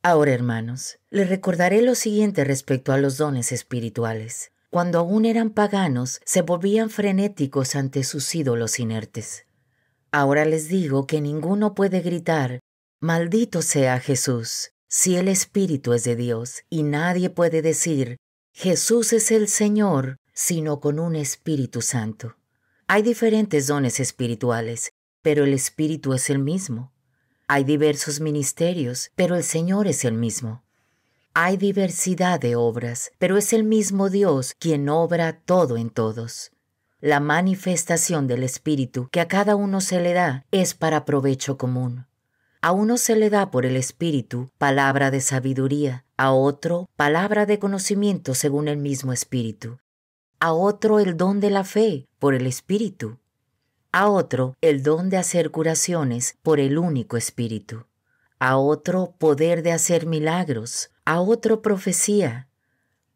Ahora, hermanos, les recordaré lo siguiente respecto a los dones espirituales. Cuando aún eran paganos, se volvían frenéticos ante sus ídolos inertes. Ahora les digo que ninguno puede gritar, Maldito sea Jesús, si el Espíritu es de Dios y nadie puede decir, Jesús es el Señor, sino con un Espíritu Santo. Hay diferentes dones espirituales, pero el Espíritu es el mismo. Hay diversos ministerios, pero el Señor es el mismo. Hay diversidad de obras, pero es el mismo Dios quien obra todo en todos. La manifestación del Espíritu que a cada uno se le da es para provecho común. A uno se le da por el Espíritu palabra de sabiduría, a otro palabra de conocimiento según el mismo Espíritu, a otro el don de la fe por el Espíritu, a otro el don de hacer curaciones por el único Espíritu, a otro poder de hacer milagros, a otro profecía,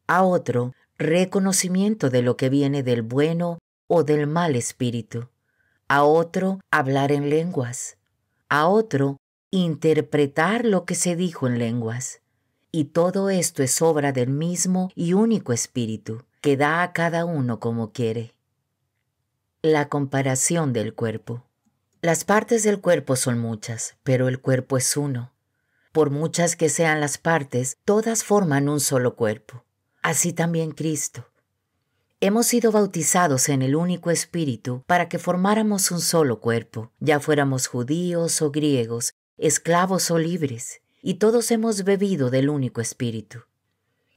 a otro reconocimiento de lo que viene del bueno o del mal espíritu, a otro hablar en lenguas, a otro interpretar lo que se dijo en lenguas. Y todo esto es obra del mismo y único Espíritu, que da a cada uno como quiere. La comparación del cuerpo. Las partes del cuerpo son muchas, pero el cuerpo es uno. Por muchas que sean las partes, todas forman un solo cuerpo. Así también Cristo. Hemos sido bautizados en el único Espíritu para que formáramos un solo cuerpo, ya fuéramos judíos o griegos, esclavos o libres, y todos hemos bebido del único espíritu.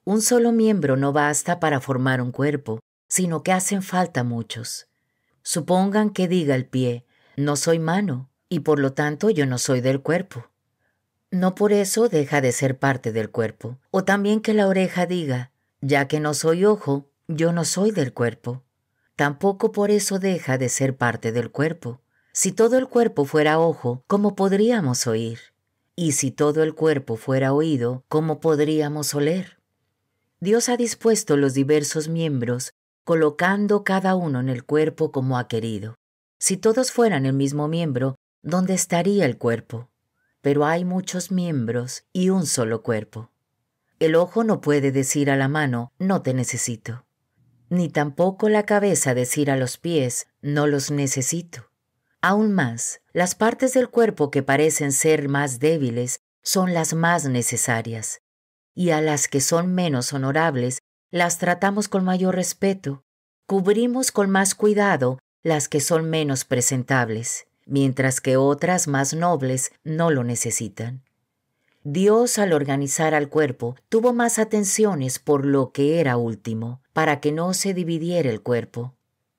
Un solo miembro no basta para formar un cuerpo, sino que hacen falta muchos. Supongan que diga el pie, no soy mano, y por lo tanto yo no soy del cuerpo. No por eso deja de ser parte del cuerpo, o también que la oreja diga, ya que no soy ojo, yo no soy del cuerpo. Tampoco por eso deja de ser parte del cuerpo. Si todo el cuerpo fuera ojo, ¿cómo podríamos oír? Y si todo el cuerpo fuera oído, ¿cómo podríamos oler? Dios ha dispuesto los diversos miembros, colocando cada uno en el cuerpo como ha querido. Si todos fueran el mismo miembro, ¿dónde estaría el cuerpo? Pero hay muchos miembros y un solo cuerpo. El ojo no puede decir a la mano, no te necesito. Ni tampoco la cabeza decir a los pies, no los necesito. Aún más, las partes del cuerpo que parecen ser más débiles son las más necesarias, y a las que son menos honorables las tratamos con mayor respeto, cubrimos con más cuidado las que son menos presentables, mientras que otras más nobles no lo necesitan. Dios al organizar al cuerpo tuvo más atenciones por lo que era último, para que no se dividiera el cuerpo.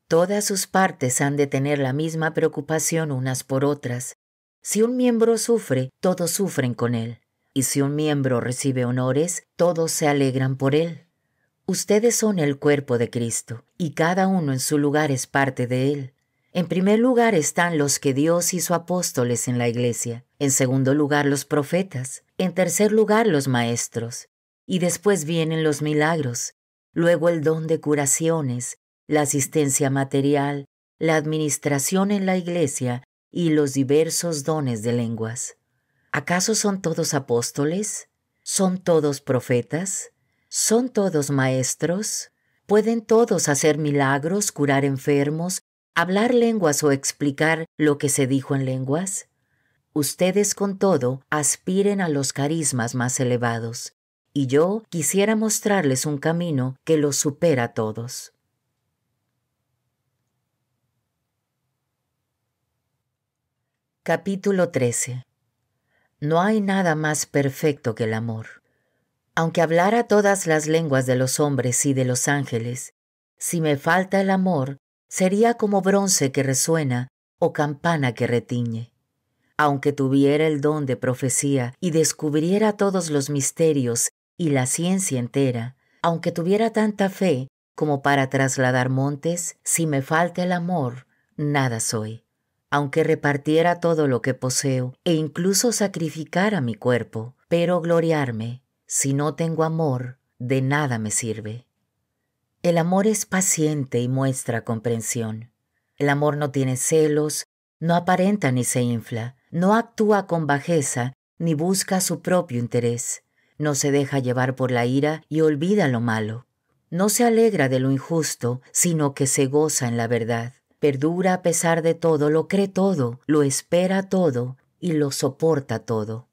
Todas sus partes han de tener la misma preocupación unas por otras. Si un miembro sufre, todos sufren con él, y si un miembro recibe honores, todos se alegran por él. Ustedes son el cuerpo de Cristo, y cada uno en su lugar es parte de él. En primer lugar están los que Dios hizo apóstoles en la iglesia, en segundo lugar los profetas, en tercer lugar los maestros, y después vienen los milagros, luego el don de curaciones, la asistencia material, la administración en la iglesia y los diversos dones de lenguas. ¿Acaso son todos apóstoles? ¿Son todos profetas? ¿Son todos maestros? ¿Pueden todos hacer milagros, curar enfermos, hablar lenguas o explicar lo que se dijo en lenguas? Ustedes con todo aspiren a los carismas más elevados, y yo quisiera mostrarles un camino que los supera a todos. Capítulo 13 No hay nada más perfecto que el amor. Aunque hablara todas las lenguas de los hombres y de los ángeles, si me falta el amor, sería como bronce que resuena o campana que retiñe. Aunque tuviera el don de profecía y descubriera todos los misterios y la ciencia entera, aunque tuviera tanta fe como para trasladar montes, si me falta el amor, nada soy aunque repartiera todo lo que poseo e incluso sacrificara mi cuerpo, pero gloriarme, si no tengo amor, de nada me sirve. El amor es paciente y muestra comprensión. El amor no tiene celos, no aparenta ni se infla, no actúa con bajeza ni busca su propio interés, no se deja llevar por la ira y olvida lo malo, no se alegra de lo injusto, sino que se goza en la verdad, Perdura a pesar de todo, lo cree todo, lo espera todo y lo soporta todo.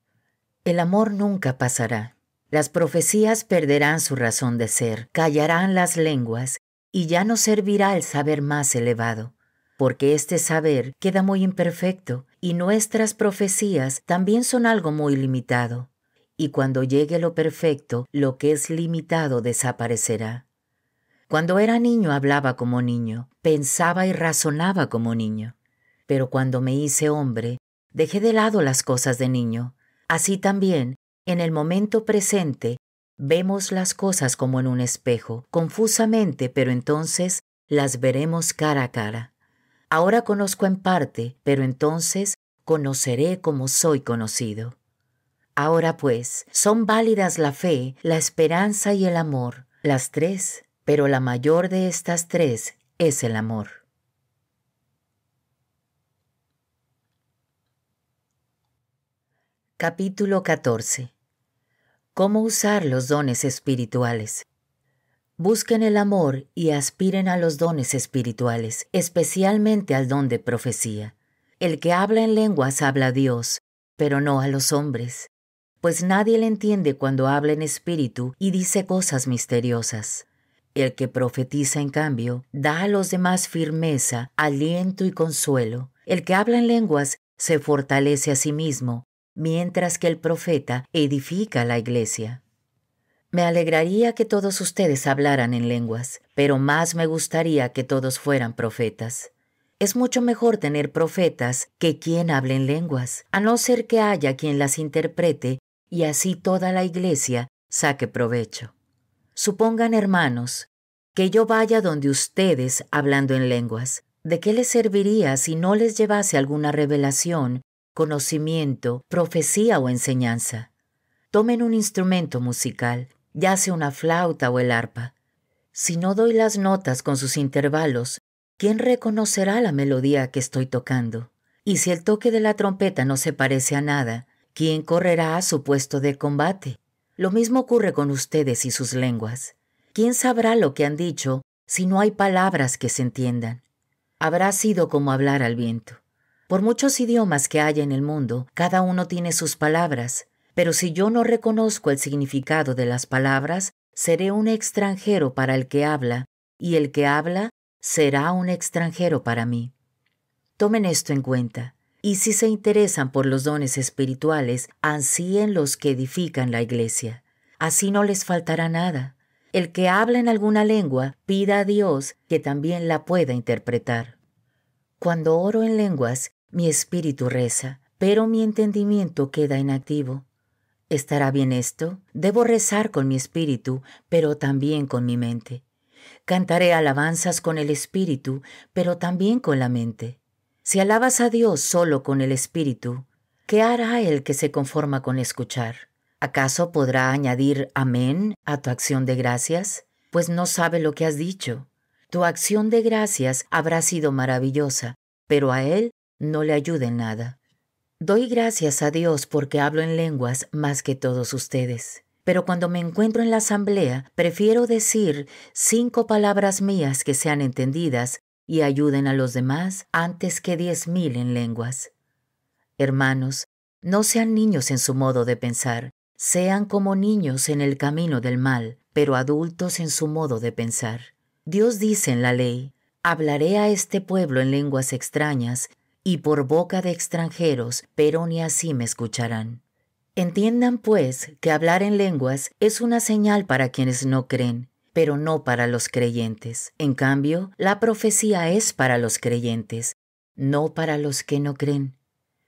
El amor nunca pasará. Las profecías perderán su razón de ser, callarán las lenguas y ya no servirá el saber más elevado, porque este saber queda muy imperfecto y nuestras profecías también son algo muy limitado. Y cuando llegue lo perfecto, lo que es limitado desaparecerá. Cuando era niño hablaba como niño, pensaba y razonaba como niño. Pero cuando me hice hombre, dejé de lado las cosas de niño. Así también, en el momento presente, vemos las cosas como en un espejo, confusamente, pero entonces las veremos cara a cara. Ahora conozco en parte, pero entonces conoceré como soy conocido. Ahora pues, son válidas la fe, la esperanza y el amor, las tres, pero la mayor de estas tres es el amor. Capítulo 14. ¿Cómo usar los dones espirituales? Busquen el amor y aspiren a los dones espirituales, especialmente al don de profecía. El que habla en lenguas habla a Dios, pero no a los hombres, pues nadie le entiende cuando habla en espíritu y dice cosas misteriosas. El que profetiza, en cambio, da a los demás firmeza, aliento y consuelo. El que habla en lenguas se fortalece a sí mismo, mientras que el profeta edifica la iglesia. Me alegraría que todos ustedes hablaran en lenguas, pero más me gustaría que todos fueran profetas. Es mucho mejor tener profetas que quien hable en lenguas, a no ser que haya quien las interprete y así toda la iglesia saque provecho. Supongan, hermanos, que yo vaya donde ustedes hablando en lenguas. ¿De qué les serviría si no les llevase alguna revelación, conocimiento, profecía o enseñanza? Tomen un instrumento musical, ya sea una flauta o el arpa. Si no doy las notas con sus intervalos, ¿quién reconocerá la melodía que estoy tocando? Y si el toque de la trompeta no se parece a nada, ¿quién correrá a su puesto de combate? Lo mismo ocurre con ustedes y sus lenguas. ¿Quién sabrá lo que han dicho si no hay palabras que se entiendan? Habrá sido como hablar al viento. Por muchos idiomas que haya en el mundo, cada uno tiene sus palabras, pero si yo no reconozco el significado de las palabras, seré un extranjero para el que habla, y el que habla será un extranjero para mí. Tomen esto en cuenta y si se interesan por los dones espirituales, ansíen los que edifican la iglesia. Así no les faltará nada. El que habla en alguna lengua, pida a Dios que también la pueda interpretar. Cuando oro en lenguas, mi espíritu reza, pero mi entendimiento queda inactivo. ¿Estará bien esto? Debo rezar con mi espíritu, pero también con mi mente. Cantaré alabanzas con el espíritu, pero también con la mente. Si alabas a Dios solo con el Espíritu, ¿qué hará el que se conforma con escuchar? ¿Acaso podrá añadir amén a tu acción de gracias? Pues no sabe lo que has dicho. Tu acción de gracias habrá sido maravillosa, pero a él no le ayuda en nada. Doy gracias a Dios porque hablo en lenguas más que todos ustedes. Pero cuando me encuentro en la asamblea, prefiero decir cinco palabras mías que sean entendidas y ayuden a los demás antes que diez mil en lenguas. Hermanos, no sean niños en su modo de pensar, sean como niños en el camino del mal, pero adultos en su modo de pensar. Dios dice en la ley, hablaré a este pueblo en lenguas extrañas y por boca de extranjeros, pero ni así me escucharán. Entiendan, pues, que hablar en lenguas es una señal para quienes no creen, pero no para los creyentes. En cambio, la profecía es para los creyentes, no para los que no creen.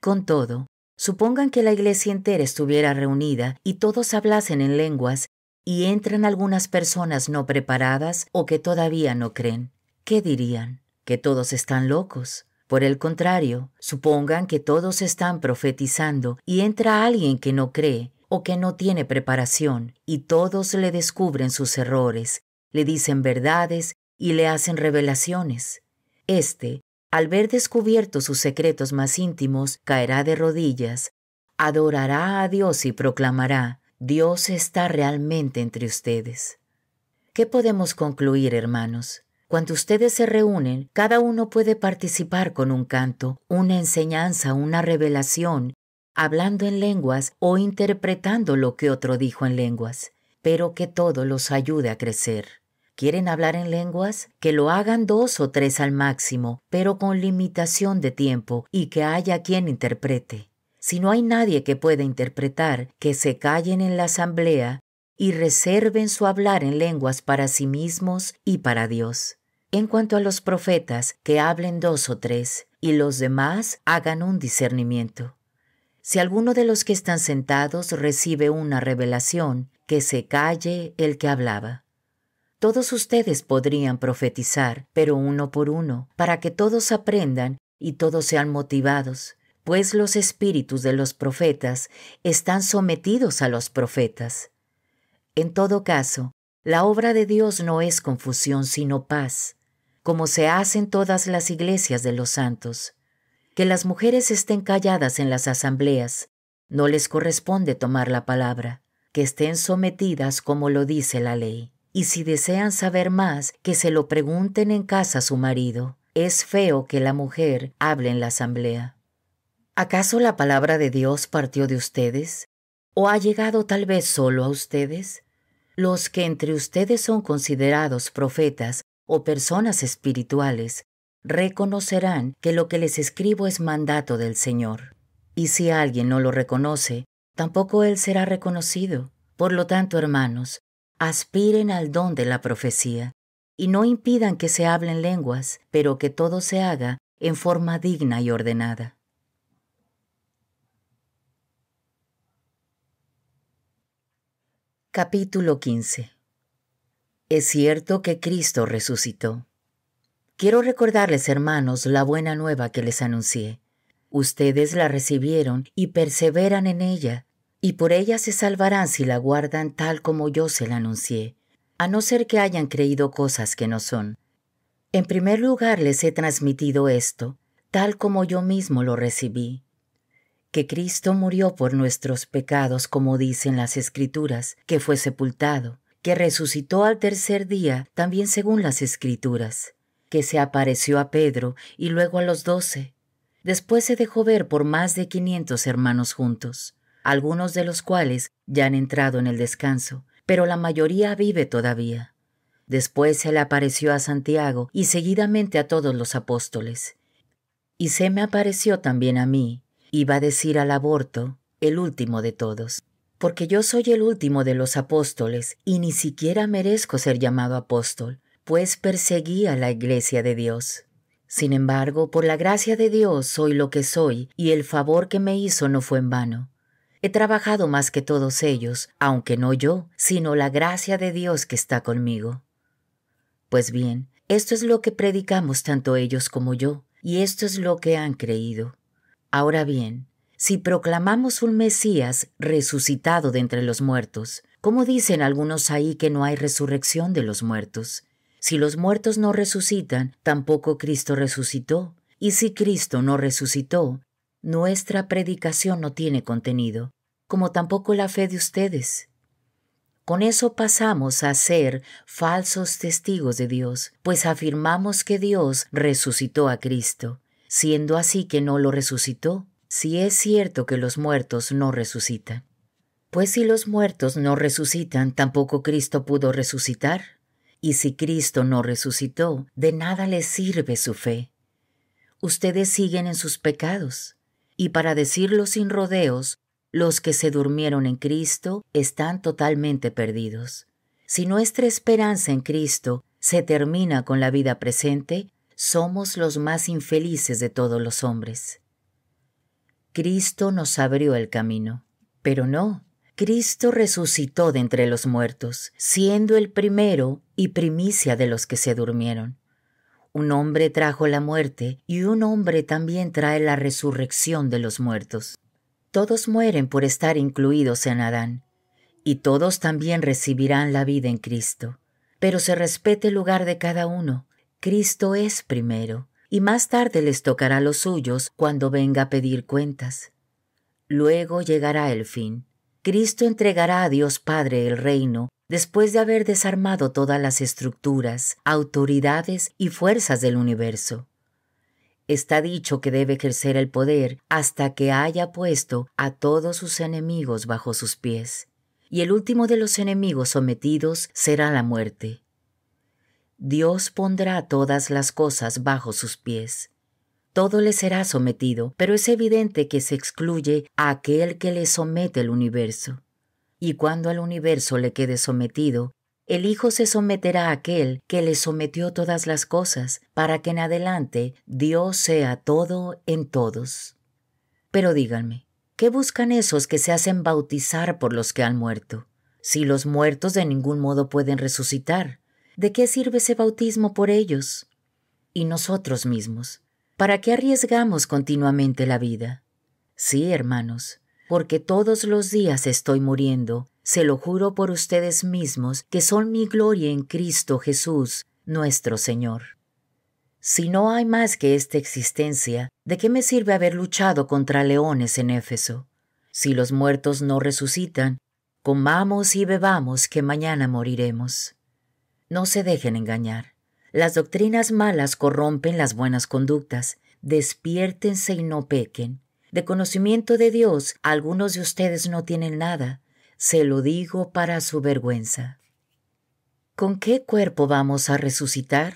Con todo, supongan que la iglesia entera estuviera reunida y todos hablasen en lenguas y entran algunas personas no preparadas o que todavía no creen. ¿Qué dirían? ¿Que todos están locos? Por el contrario, supongan que todos están profetizando y entra alguien que no cree o que no tiene preparación, y todos le descubren sus errores, le dicen verdades y le hacen revelaciones. Este, al ver descubiertos sus secretos más íntimos, caerá de rodillas, adorará a Dios y proclamará, Dios está realmente entre ustedes. ¿Qué podemos concluir, hermanos? Cuando ustedes se reúnen, cada uno puede participar con un canto, una enseñanza, una revelación, hablando en lenguas o interpretando lo que otro dijo en lenguas, pero que todo los ayude a crecer. ¿Quieren hablar en lenguas? Que lo hagan dos o tres al máximo, pero con limitación de tiempo y que haya quien interprete. Si no hay nadie que pueda interpretar, que se callen en la asamblea y reserven su hablar en lenguas para sí mismos y para Dios. En cuanto a los profetas, que hablen dos o tres, y los demás hagan un discernimiento. Si alguno de los que están sentados recibe una revelación, que se calle el que hablaba. Todos ustedes podrían profetizar, pero uno por uno, para que todos aprendan y todos sean motivados, pues los espíritus de los profetas están sometidos a los profetas. En todo caso, la obra de Dios no es confusión sino paz, como se hace en todas las iglesias de los santos que las mujeres estén calladas en las asambleas, no les corresponde tomar la palabra, que estén sometidas como lo dice la ley. Y si desean saber más, que se lo pregunten en casa a su marido. Es feo que la mujer hable en la asamblea. ¿Acaso la palabra de Dios partió de ustedes? ¿O ha llegado tal vez solo a ustedes? Los que entre ustedes son considerados profetas o personas espirituales reconocerán que lo que les escribo es mandato del Señor. Y si alguien no lo reconoce, tampoco él será reconocido. Por lo tanto, hermanos, aspiren al don de la profecía, y no impidan que se hablen lenguas, pero que todo se haga en forma digna y ordenada. Capítulo 15 Es cierto que Cristo resucitó. Quiero recordarles, hermanos, la buena nueva que les anuncié. Ustedes la recibieron y perseveran en ella, y por ella se salvarán si la guardan tal como yo se la anuncié, a no ser que hayan creído cosas que no son. En primer lugar les he transmitido esto, tal como yo mismo lo recibí, que Cristo murió por nuestros pecados, como dicen las Escrituras, que fue sepultado, que resucitó al tercer día, también según las Escrituras, que se apareció a Pedro y luego a los doce. Después se dejó ver por más de quinientos hermanos juntos, algunos de los cuales ya han entrado en el descanso, pero la mayoría vive todavía. Después se le apareció a Santiago y seguidamente a todos los apóstoles. Y se me apareció también a mí, iba a decir al aborto, el último de todos porque yo soy el último de los apóstoles y ni siquiera merezco ser llamado apóstol, pues perseguía la iglesia de Dios. Sin embargo, por la gracia de Dios soy lo que soy y el favor que me hizo no fue en vano. He trabajado más que todos ellos, aunque no yo, sino la gracia de Dios que está conmigo. Pues bien, esto es lo que predicamos tanto ellos como yo, y esto es lo que han creído. Ahora bien, si proclamamos un Mesías resucitado de entre los muertos, ¿cómo dicen algunos ahí que no hay resurrección de los muertos? Si los muertos no resucitan, tampoco Cristo resucitó. Y si Cristo no resucitó, nuestra predicación no tiene contenido, como tampoco la fe de ustedes. Con eso pasamos a ser falsos testigos de Dios, pues afirmamos que Dios resucitó a Cristo, siendo así que no lo resucitó, si es cierto que los muertos no resucitan. Pues si los muertos no resucitan, tampoco Cristo pudo resucitar. Y si Cristo no resucitó, de nada les sirve su fe. Ustedes siguen en sus pecados. Y para decirlo sin rodeos, los que se durmieron en Cristo están totalmente perdidos. Si nuestra esperanza en Cristo se termina con la vida presente, somos los más infelices de todos los hombres. Cristo nos abrió el camino, pero no, Cristo resucitó de entre los muertos, siendo el primero y primicia de los que se durmieron. Un hombre trajo la muerte y un hombre también trae la resurrección de los muertos. Todos mueren por estar incluidos en Adán, y todos también recibirán la vida en Cristo. Pero se respete el lugar de cada uno. Cristo es primero, y más tarde les tocará los suyos cuando venga a pedir cuentas. Luego llegará el fin Cristo entregará a Dios Padre el reino después de haber desarmado todas las estructuras, autoridades y fuerzas del universo. Está dicho que debe ejercer el poder hasta que haya puesto a todos sus enemigos bajo sus pies, y el último de los enemigos sometidos será la muerte. Dios pondrá todas las cosas bajo sus pies todo le será sometido, pero es evidente que se excluye a aquel que le somete el universo. Y cuando al universo le quede sometido, el Hijo se someterá a aquel que le sometió todas las cosas, para que en adelante Dios sea todo en todos. Pero díganme, ¿qué buscan esos que se hacen bautizar por los que han muerto? Si los muertos de ningún modo pueden resucitar, ¿de qué sirve ese bautismo por ellos? Y nosotros mismos, ¿Para qué arriesgamos continuamente la vida? Sí, hermanos, porque todos los días estoy muriendo, se lo juro por ustedes mismos que son mi gloria en Cristo Jesús, nuestro Señor. Si no hay más que esta existencia, ¿de qué me sirve haber luchado contra leones en Éfeso? Si los muertos no resucitan, comamos y bebamos que mañana moriremos. No se dejen engañar. Las doctrinas malas corrompen las buenas conductas. Despiértense y no pequen. De conocimiento de Dios, algunos de ustedes no tienen nada. Se lo digo para su vergüenza. ¿Con qué cuerpo vamos a resucitar?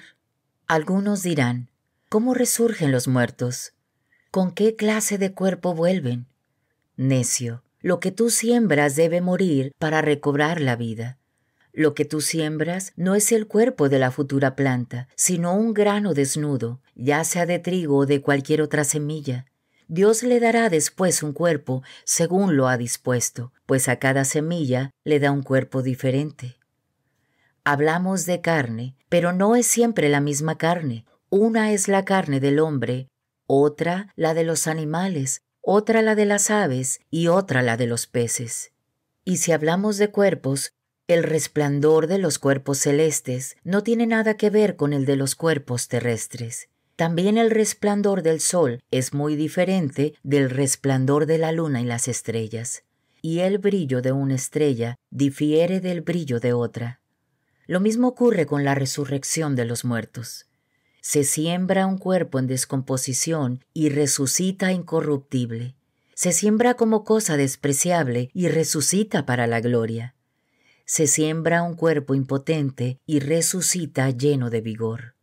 Algunos dirán, ¿cómo resurgen los muertos? ¿Con qué clase de cuerpo vuelven? Necio, lo que tú siembras debe morir para recobrar la vida. Lo que tú siembras no es el cuerpo de la futura planta, sino un grano desnudo, ya sea de trigo o de cualquier otra semilla. Dios le dará después un cuerpo según lo ha dispuesto, pues a cada semilla le da un cuerpo diferente. Hablamos de carne, pero no es siempre la misma carne. Una es la carne del hombre, otra la de los animales, otra la de las aves y otra la de los peces. Y si hablamos de cuerpos, el resplandor de los cuerpos celestes no tiene nada que ver con el de los cuerpos terrestres. También el resplandor del sol es muy diferente del resplandor de la luna y las estrellas, y el brillo de una estrella difiere del brillo de otra. Lo mismo ocurre con la resurrección de los muertos. Se siembra un cuerpo en descomposición y resucita incorruptible. Se siembra como cosa despreciable y resucita para la gloria se siembra un cuerpo impotente y resucita lleno de vigor.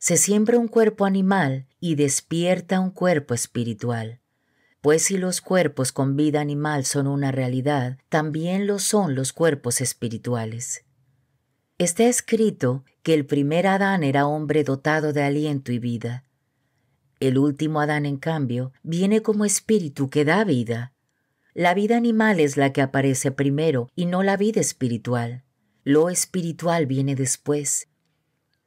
Se siembra un cuerpo animal y despierta un cuerpo espiritual. Pues si los cuerpos con vida animal son una realidad, también lo son los cuerpos espirituales. Está escrito que el primer Adán era hombre dotado de aliento y vida. El último Adán, en cambio, viene como espíritu que da vida. La vida animal es la que aparece primero y no la vida espiritual. Lo espiritual viene después.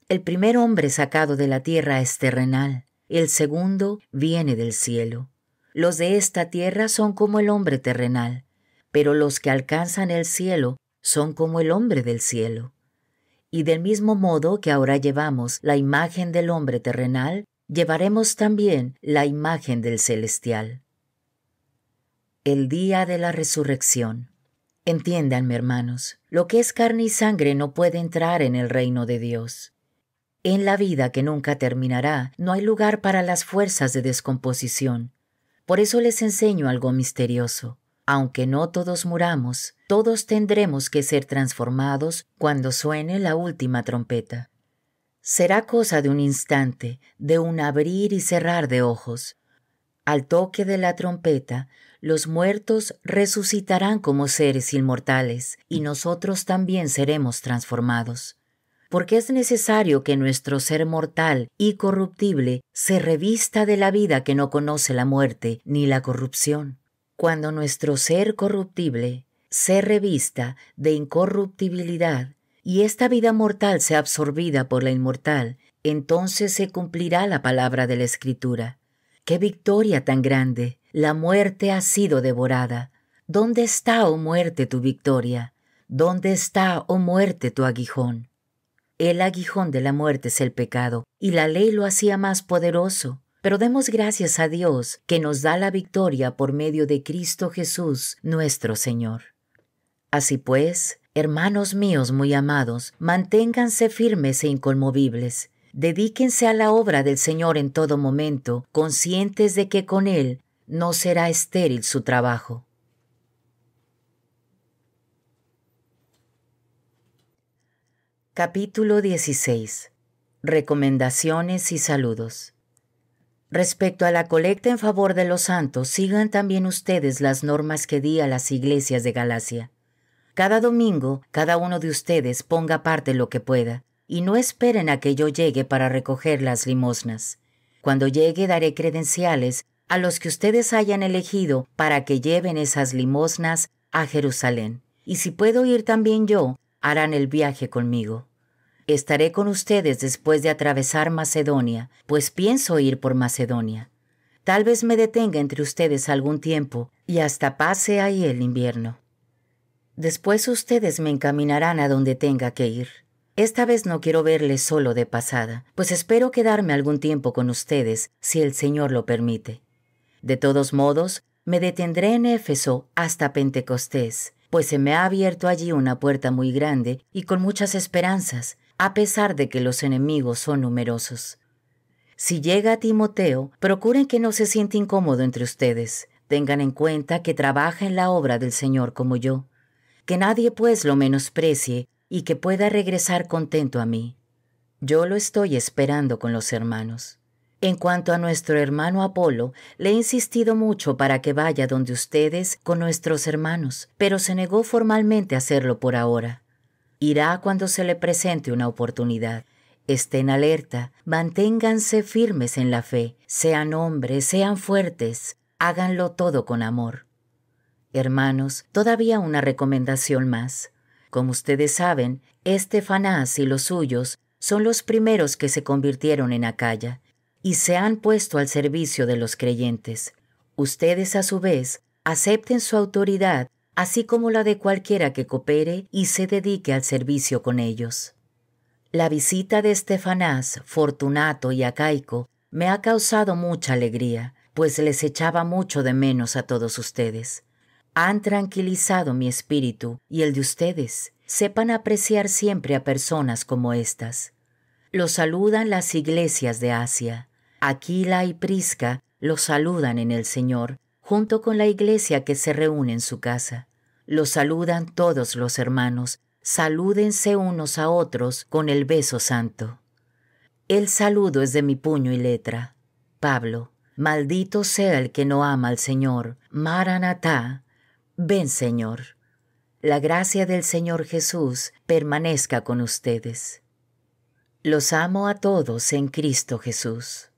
El primer hombre sacado de la tierra es terrenal, el segundo viene del cielo. Los de esta tierra son como el hombre terrenal, pero los que alcanzan el cielo son como el hombre del cielo. Y del mismo modo que ahora llevamos la imagen del hombre terrenal, llevaremos también la imagen del celestial el día de la resurrección. Entiéndanme, hermanos, lo que es carne y sangre no puede entrar en el reino de Dios. En la vida que nunca terminará no hay lugar para las fuerzas de descomposición. Por eso les enseño algo misterioso. Aunque no todos muramos, todos tendremos que ser transformados cuando suene la última trompeta. Será cosa de un instante, de un abrir y cerrar de ojos. Al toque de la trompeta, los muertos resucitarán como seres inmortales, y nosotros también seremos transformados. Porque es necesario que nuestro ser mortal y corruptible se revista de la vida que no conoce la muerte ni la corrupción. Cuando nuestro ser corruptible se revista de incorruptibilidad y esta vida mortal sea absorbida por la inmortal, entonces se cumplirá la palabra de la Escritura. ¡Qué victoria tan grande! La muerte ha sido devorada. ¿Dónde está, oh muerte, tu victoria? ¿Dónde está, oh muerte, tu aguijón? El aguijón de la muerte es el pecado, y la ley lo hacía más poderoso. Pero demos gracias a Dios que nos da la victoria por medio de Cristo Jesús, nuestro Señor. Así pues, hermanos míos muy amados, manténganse firmes e inconmovibles, dedíquense a la obra del Señor en todo momento, conscientes de que con Él no será estéril su trabajo. Capítulo 16. Recomendaciones y saludos. Respecto a la colecta en favor de los santos, sigan también ustedes las normas que di a las iglesias de Galacia. Cada domingo, cada uno de ustedes ponga parte lo que pueda, y no esperen a que yo llegue para recoger las limosnas. Cuando llegue daré credenciales a los que ustedes hayan elegido para que lleven esas limosnas a Jerusalén. Y si puedo ir también yo, harán el viaje conmigo. Estaré con ustedes después de atravesar Macedonia, pues pienso ir por Macedonia. Tal vez me detenga entre ustedes algún tiempo y hasta pase ahí el invierno. Después ustedes me encaminarán a donde tenga que ir. Esta vez no quiero verles solo de pasada, pues espero quedarme algún tiempo con ustedes, si el Señor lo permite. De todos modos, me detendré en Éfeso hasta Pentecostés, pues se me ha abierto allí una puerta muy grande y con muchas esperanzas, a pesar de que los enemigos son numerosos. Si llega Timoteo, procuren que no se sienta incómodo entre ustedes. Tengan en cuenta que trabaja en la obra del Señor como yo. Que nadie pues lo menosprecie y que pueda regresar contento a mí. Yo lo estoy esperando con los hermanos. En cuanto a nuestro hermano Apolo, le he insistido mucho para que vaya donde ustedes con nuestros hermanos, pero se negó formalmente a hacerlo por ahora. Irá cuando se le presente una oportunidad. Estén alerta, manténganse firmes en la fe, sean hombres, sean fuertes, háganlo todo con amor. Hermanos, todavía una recomendación más. Como ustedes saben, Estefanás y los suyos son los primeros que se convirtieron en Acaya, y se han puesto al servicio de los creyentes. Ustedes, a su vez, acepten su autoridad, así como la de cualquiera que coopere y se dedique al servicio con ellos. La visita de Estefanás, Fortunato y Acaico me ha causado mucha alegría, pues les echaba mucho de menos a todos ustedes. Han tranquilizado mi espíritu y el de ustedes. Sepan apreciar siempre a personas como estas. Los saludan las iglesias de Asia. Aquila y Prisca los saludan en el Señor, junto con la iglesia que se reúne en su casa. Los saludan todos los hermanos, salúdense unos a otros con el beso santo. El saludo es de mi puño y letra. Pablo, maldito sea el que no ama al Señor, Maranatá, ven Señor. La gracia del Señor Jesús permanezca con ustedes. Los amo a todos en Cristo Jesús.